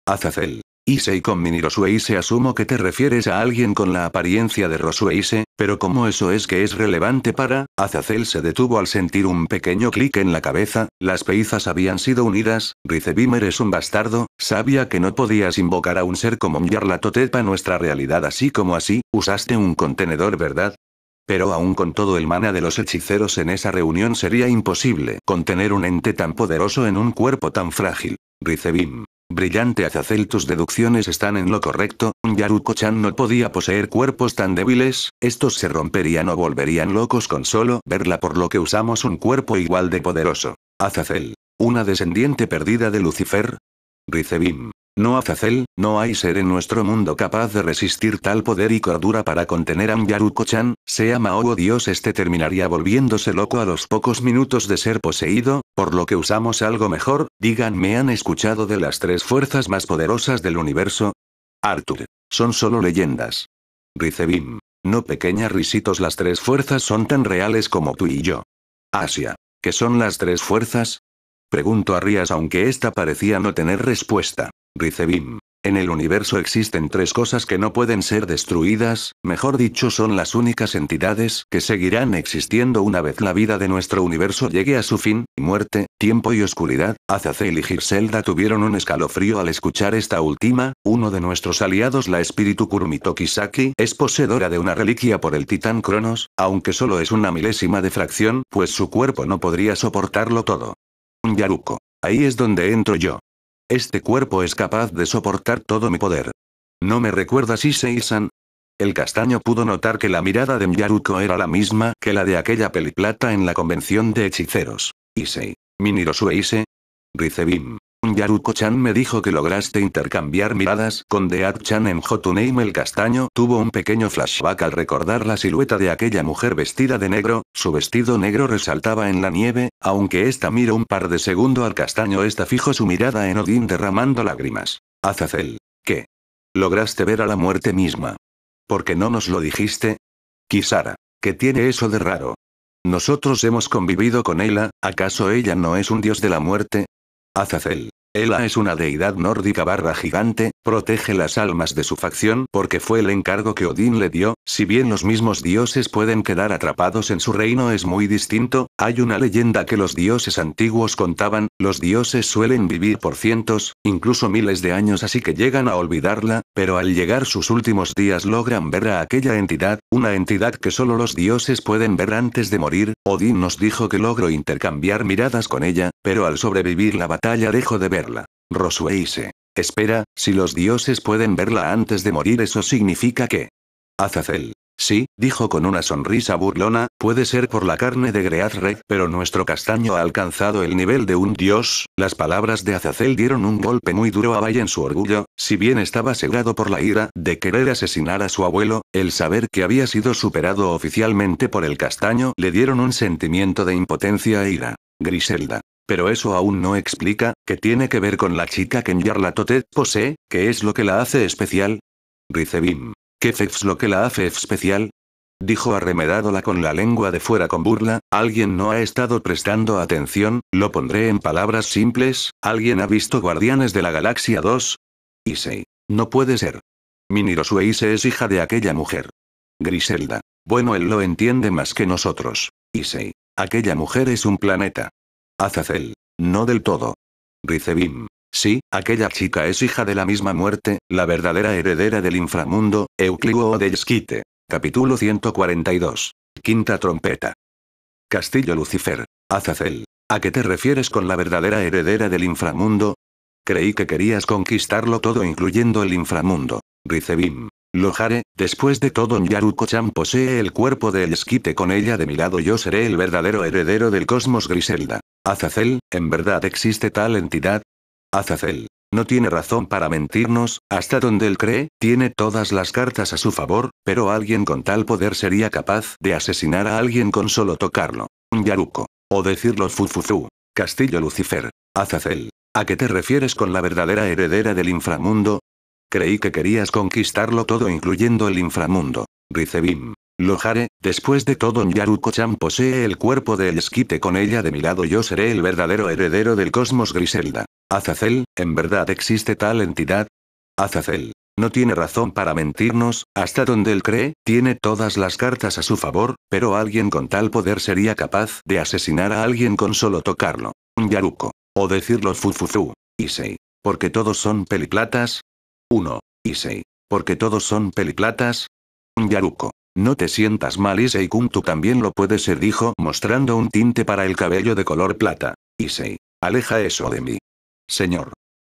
Azazel y con mini Rosueise asumo que te refieres a alguien con la apariencia de Rosueise, pero como eso es que es relevante para... Azazel se detuvo al sentir un pequeño clic en la cabeza, las peizas habían sido unidas, Ricebimer eres un bastardo, sabía que no podías invocar a un ser como Nyarlathotep a nuestra realidad así como así, usaste un contenedor ¿verdad? Pero aún con todo el mana de los hechiceros en esa reunión sería imposible contener un ente tan poderoso en un cuerpo tan frágil. Ricebim. Brillante Azazel, tus deducciones están en lo correcto, Yaruko-chan no podía poseer cuerpos tan débiles, estos se romperían o volverían locos con solo verla por lo que usamos un cuerpo igual de poderoso. Azazel. Una descendiente perdida de Lucifer, Ricebim. No Azazel, no hay ser en nuestro mundo capaz de resistir tal poder y cordura para contener a un Yaruko-chan, sea Mao o Dios este terminaría volviéndose loco a los pocos minutos de ser poseído, por lo que usamos algo mejor, díganme han escuchado de las tres fuerzas más poderosas del universo. Arthur. Son solo leyendas. Ricebim. No pequeña risitos las tres fuerzas son tan reales como tú y yo. Asia. ¿Qué son las tres fuerzas? Pregunto a Rías aunque esta parecía no tener respuesta. Ricebim. En el universo existen tres cosas que no pueden ser destruidas, mejor dicho son las únicas entidades que seguirán existiendo una vez la vida de nuestro universo llegue a su fin, muerte, tiempo y oscuridad. Azazel y Girselda tuvieron un escalofrío al escuchar esta última, uno de nuestros aliados la espíritu Kurumito es poseedora de una reliquia por el titán Cronos, aunque solo es una milésima de fracción, pues su cuerpo no podría soportarlo todo un Ahí es donde entro yo. Este cuerpo es capaz de soportar todo mi poder. ¿No me recuerdas Issei-san? El castaño pudo notar que la mirada de Yaruko era la misma que la de aquella peliplata en la convención de hechiceros. Issei. Minirosue Ise. Ricebim. Yaruko-chan me dijo que lograste intercambiar miradas con Deat-chan en Name. el castaño tuvo un pequeño flashback al recordar la silueta de aquella mujer vestida de negro, su vestido negro resaltaba en la nieve, aunque esta miró un par de segundos al castaño esta fijo su mirada en Odin derramando lágrimas. Azazel. ¿Qué? Lograste ver a la muerte misma. ¿Por qué no nos lo dijiste? Kisara. ¿Qué tiene eso de raro? Nosotros hemos convivido con ella, ¿acaso ella no es un dios de la muerte? Azazel. Ela es una deidad nórdica barra gigante, protege las almas de su facción porque fue el encargo que Odín le dio, si bien los mismos dioses pueden quedar atrapados en su reino es muy distinto, hay una leyenda que los dioses antiguos contaban, los dioses suelen vivir por cientos, incluso miles de años así que llegan a olvidarla, pero al llegar sus últimos días logran ver a aquella entidad, una entidad que solo los dioses pueden ver antes de morir, Odín nos dijo que logró intercambiar miradas con ella, pero al sobrevivir la batalla dejó de verla. Rosuei se. Espera, si los dioses pueden verla antes de morir eso significa que... Azazel. Sí, dijo con una sonrisa burlona, puede ser por la carne de Greathred, pero nuestro castaño ha alcanzado el nivel de un dios. Las palabras de Azazel dieron un golpe muy duro a Bay en su orgullo, si bien estaba segurado por la ira de querer asesinar a su abuelo, el saber que había sido superado oficialmente por el castaño le dieron un sentimiento de impotencia e ira. Griselda. Pero eso aún no explica, ¿Qué tiene que ver con la chica que Nyarlathotep posee, que es lo que la hace especial. Ricebim. ¿Qué fex lo que la hace especial? Dijo arremedadola con la lengua de fuera con burla, alguien no ha estado prestando atención, lo pondré en palabras simples, alguien ha visto Guardianes de la Galaxia 2. Issei. No puede ser. Minirosue es hija de aquella mujer. Griselda. Bueno, él lo entiende más que nosotros. Issei. Aquella mujer es un planeta. Azazel. No del todo. Ricebim. Sí, aquella chica es hija de la misma muerte, la verdadera heredera del inframundo, o de Esquite. Capítulo 142. Quinta trompeta. Castillo Lucifer. Azazel. ¿A qué te refieres con la verdadera heredera del inframundo? Creí que querías conquistarlo todo incluyendo el inframundo. Ricebim. Lojare, después de todo nyaruko posee el cuerpo de Esquite con ella de mi lado yo seré el verdadero heredero del cosmos Griselda. Azazel, ¿en verdad existe tal entidad? Azazel. No tiene razón para mentirnos, hasta donde él cree, tiene todas las cartas a su favor, pero alguien con tal poder sería capaz de asesinar a alguien con solo tocarlo. Un yaruco. O decirlo fufuzu. Castillo Lucifer. Azazel. ¿A qué te refieres con la verdadera heredera del inframundo? Creí que querías conquistarlo todo incluyendo el inframundo. Ricebim. Lojare, después de todo nyaruko chan posee el cuerpo de esquite con ella de mi lado yo seré el verdadero heredero del cosmos Griselda. Azazel, ¿en verdad existe tal entidad? Azazel. No tiene razón para mentirnos, hasta donde él cree, tiene todas las cartas a su favor, pero alguien con tal poder sería capaz de asesinar a alguien con solo tocarlo. Nyaruko, O decirlo Fufuzu. ¿por Porque todos son peliplatas. 1. ¿por Porque todos son peliplatas. Nyaruko. No te sientas mal Isei Kung, tú también lo puedes ser, dijo mostrando un tinte para el cabello de color plata. Isei. aleja eso de mí. Señor.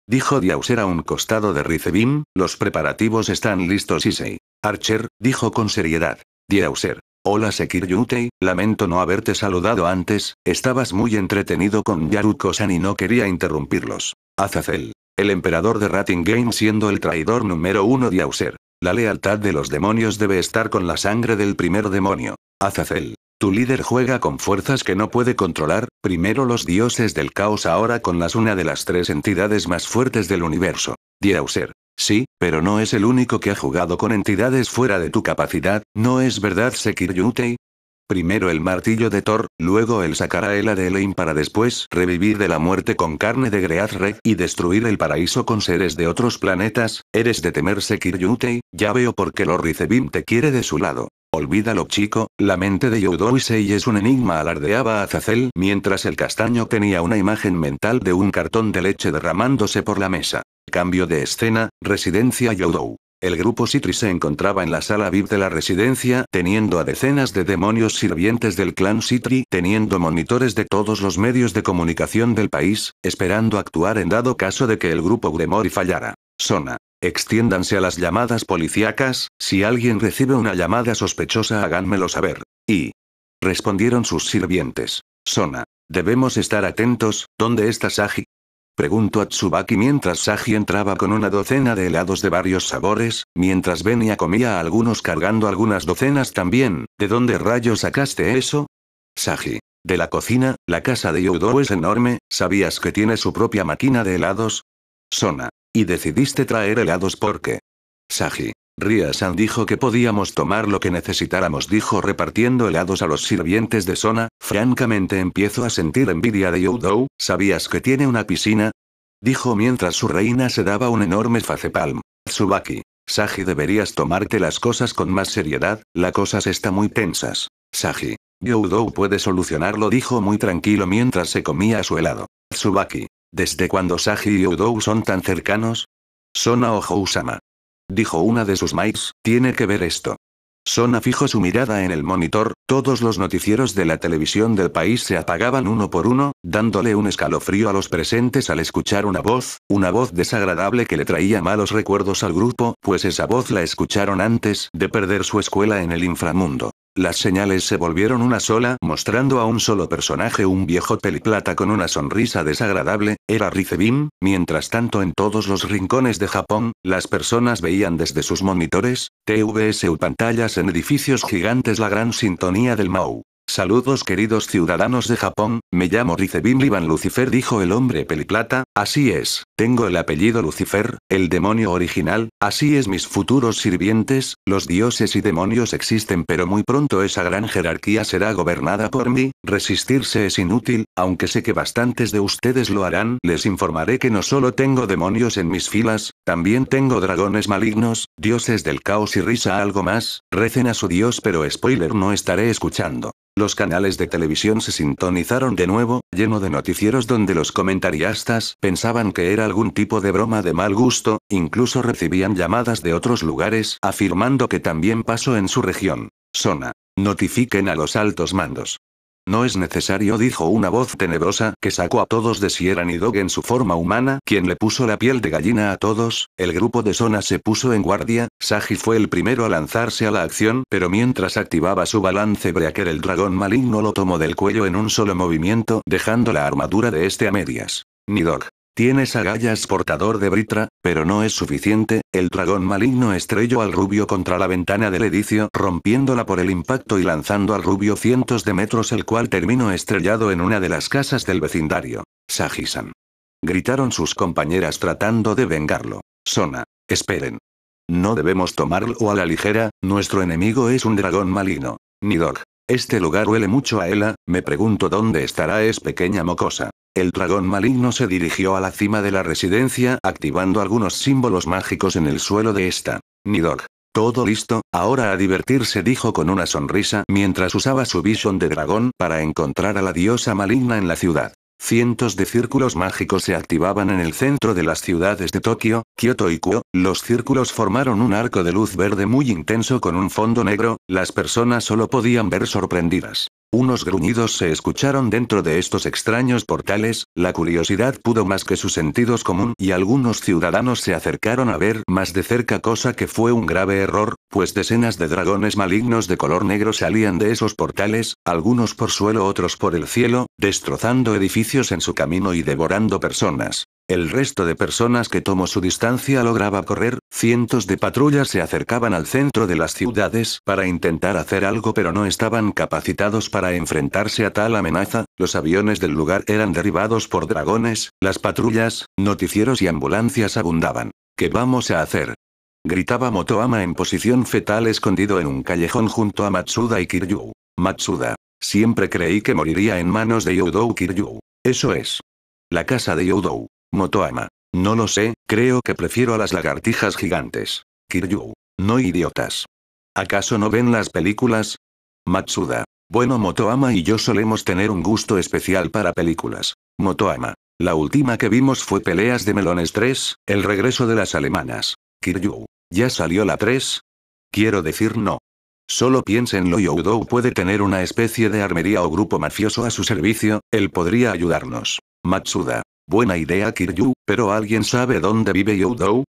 Dijo Diauser a un costado de Rizebim, los preparativos están listos Isei. Archer, dijo con seriedad. Diauser. Hola Sekir lamento no haberte saludado antes, estabas muy entretenido con Yaruko-san y no quería interrumpirlos. Azazel. El emperador de Rating Game siendo el traidor número uno Diauser. La lealtad de los demonios debe estar con la sangre del primer demonio. Azazel. Tu líder juega con fuerzas que no puede controlar, primero los dioses del caos ahora con las una de las tres entidades más fuertes del universo. Diauser. Sí, pero no es el único que ha jugado con entidades fuera de tu capacidad, ¿no es verdad Sekir Primero el martillo de Thor, luego el a de Elaine para después revivir de la muerte con carne de Great Red y destruir el paraíso con seres de otros planetas, eres de temerse Kiryutei, ya veo por qué Lord Rizebim te quiere de su lado. Olvídalo chico, la mente de y es un enigma alardeaba a Zazel mientras el castaño tenía una imagen mental de un cartón de leche derramándose por la mesa. Cambio de escena, residencia Yodou. El grupo Citri se encontraba en la sala VIP de la residencia, teniendo a decenas de demonios sirvientes del clan Citri, teniendo monitores de todos los medios de comunicación del país, esperando actuar en dado caso de que el grupo Gremori fallara. Sona. Extiéndanse a las llamadas policíacas, si alguien recibe una llamada sospechosa háganmelo saber. Y. Respondieron sus sirvientes. Sona. Debemos estar atentos, ¿dónde está Saji? Preguntó a Tsubaki mientras Saji entraba con una docena de helados de varios sabores, mientras Benia comía algunos cargando algunas docenas también. ¿De dónde rayos sacaste eso? Saji? De la cocina, la casa de Yudo es enorme, ¿sabías que tiene su propia máquina de helados? Sona. Y decidiste traer helados porque. Saji. Ria-san dijo que podíamos tomar lo que necesitáramos, dijo repartiendo helados a los sirvientes de Sona. Francamente, empiezo a sentir envidia de Youdou. ¿Sabías que tiene una piscina? Dijo mientras su reina se daba un enorme facepalm. Tsubaki. Saji, deberías tomarte las cosas con más seriedad, la cosas está muy tensas. Saji. Youdou puede solucionarlo, dijo muy tranquilo mientras se comía su helado. Tsubaki. ¿Desde cuando Saji y Youdou son tan cercanos? Sona o Usama dijo una de sus mates, tiene que ver esto. Sona fijó su mirada en el monitor, todos los noticieros de la televisión del país se apagaban uno por uno, dándole un escalofrío a los presentes al escuchar una voz, una voz desagradable que le traía malos recuerdos al grupo, pues esa voz la escucharon antes de perder su escuela en el inframundo. Las señales se volvieron una sola, mostrando a un solo personaje un viejo peliplata con una sonrisa desagradable, era Rizebim, mientras tanto en todos los rincones de Japón, las personas veían desde sus monitores, TVS o pantallas en edificios gigantes la gran sintonía del Mau. Saludos queridos ciudadanos de Japón, me llamo Ricebim Liban Lucifer dijo el hombre peliplata, así es, tengo el apellido Lucifer, el demonio original, así es mis futuros sirvientes, los dioses y demonios existen pero muy pronto esa gran jerarquía será gobernada por mí, resistirse es inútil, aunque sé que bastantes de ustedes lo harán, les informaré que no solo tengo demonios en mis filas, también tengo dragones malignos, dioses del caos y risa algo más, recen a su dios pero spoiler no estaré escuchando. Los canales de televisión se sintonizaron de nuevo, lleno de noticieros donde los comentariastas pensaban que era algún tipo de broma de mal gusto, incluso recibían llamadas de otros lugares afirmando que también pasó en su región. Zona, Notifiquen a los altos mandos. No es necesario, dijo una voz tenebrosa que sacó a todos de si era Nidog en su forma humana, quien le puso la piel de gallina a todos. El grupo de Sona se puso en guardia. Sagi fue el primero a lanzarse a la acción, pero mientras activaba su balance breaker, el dragón maligno lo tomó del cuello en un solo movimiento, dejando la armadura de este a medias. Nidog. Tienes agallas portador de Britra, pero no es suficiente, el dragón maligno estrelló al rubio contra la ventana del edificio rompiéndola por el impacto y lanzando al rubio cientos de metros el cual terminó estrellado en una de las casas del vecindario. Sajisan. Gritaron sus compañeras tratando de vengarlo. Sona. Esperen. No debemos tomarlo a la ligera, nuestro enemigo es un dragón maligno. Nidog. Este lugar huele mucho a Ela, me pregunto dónde estará es pequeña mocosa. El dragón maligno se dirigió a la cima de la residencia activando algunos símbolos mágicos en el suelo de esta. Nidok. Todo listo, ahora a divertirse dijo con una sonrisa mientras usaba su vision de dragón para encontrar a la diosa maligna en la ciudad. Cientos de círculos mágicos se activaban en el centro de las ciudades de Tokio, Kyoto y Kuo, los círculos formaron un arco de luz verde muy intenso con un fondo negro, las personas solo podían ver sorprendidas. Unos gruñidos se escucharon dentro de estos extraños portales, la curiosidad pudo más que sus sentidos común y algunos ciudadanos se acercaron a ver más de cerca cosa que fue un grave error, pues decenas de dragones malignos de color negro salían de esos portales, algunos por suelo otros por el cielo, destrozando edificios en su camino y devorando personas. El resto de personas que tomó su distancia lograba correr, cientos de patrullas se acercaban al centro de las ciudades para intentar hacer algo pero no estaban capacitados para enfrentarse a tal amenaza, los aviones del lugar eran derribados por dragones, las patrullas, noticieros y ambulancias abundaban. ¿Qué vamos a hacer? Gritaba Motoama en posición fetal escondido en un callejón junto a Matsuda y Kiryu. Matsuda. Siempre creí que moriría en manos de Yudou Kiryu. Eso es. La casa de Yudou. Motoama. No lo sé, creo que prefiero a las lagartijas gigantes. Kiryu. No idiotas. ¿Acaso no ven las películas? Matsuda. Bueno, Motoama y yo solemos tener un gusto especial para películas. Motoama. La última que vimos fue Peleas de Melones 3, El regreso de las alemanas. Kiryu. ¿Ya salió la 3? Quiero decir no. Solo piénsenlo y Oudou puede tener una especie de armería o grupo mafioso a su servicio, él podría ayudarnos. Matsuda. Buena idea Kiryu, pero ¿alguien sabe dónde vive Yudou?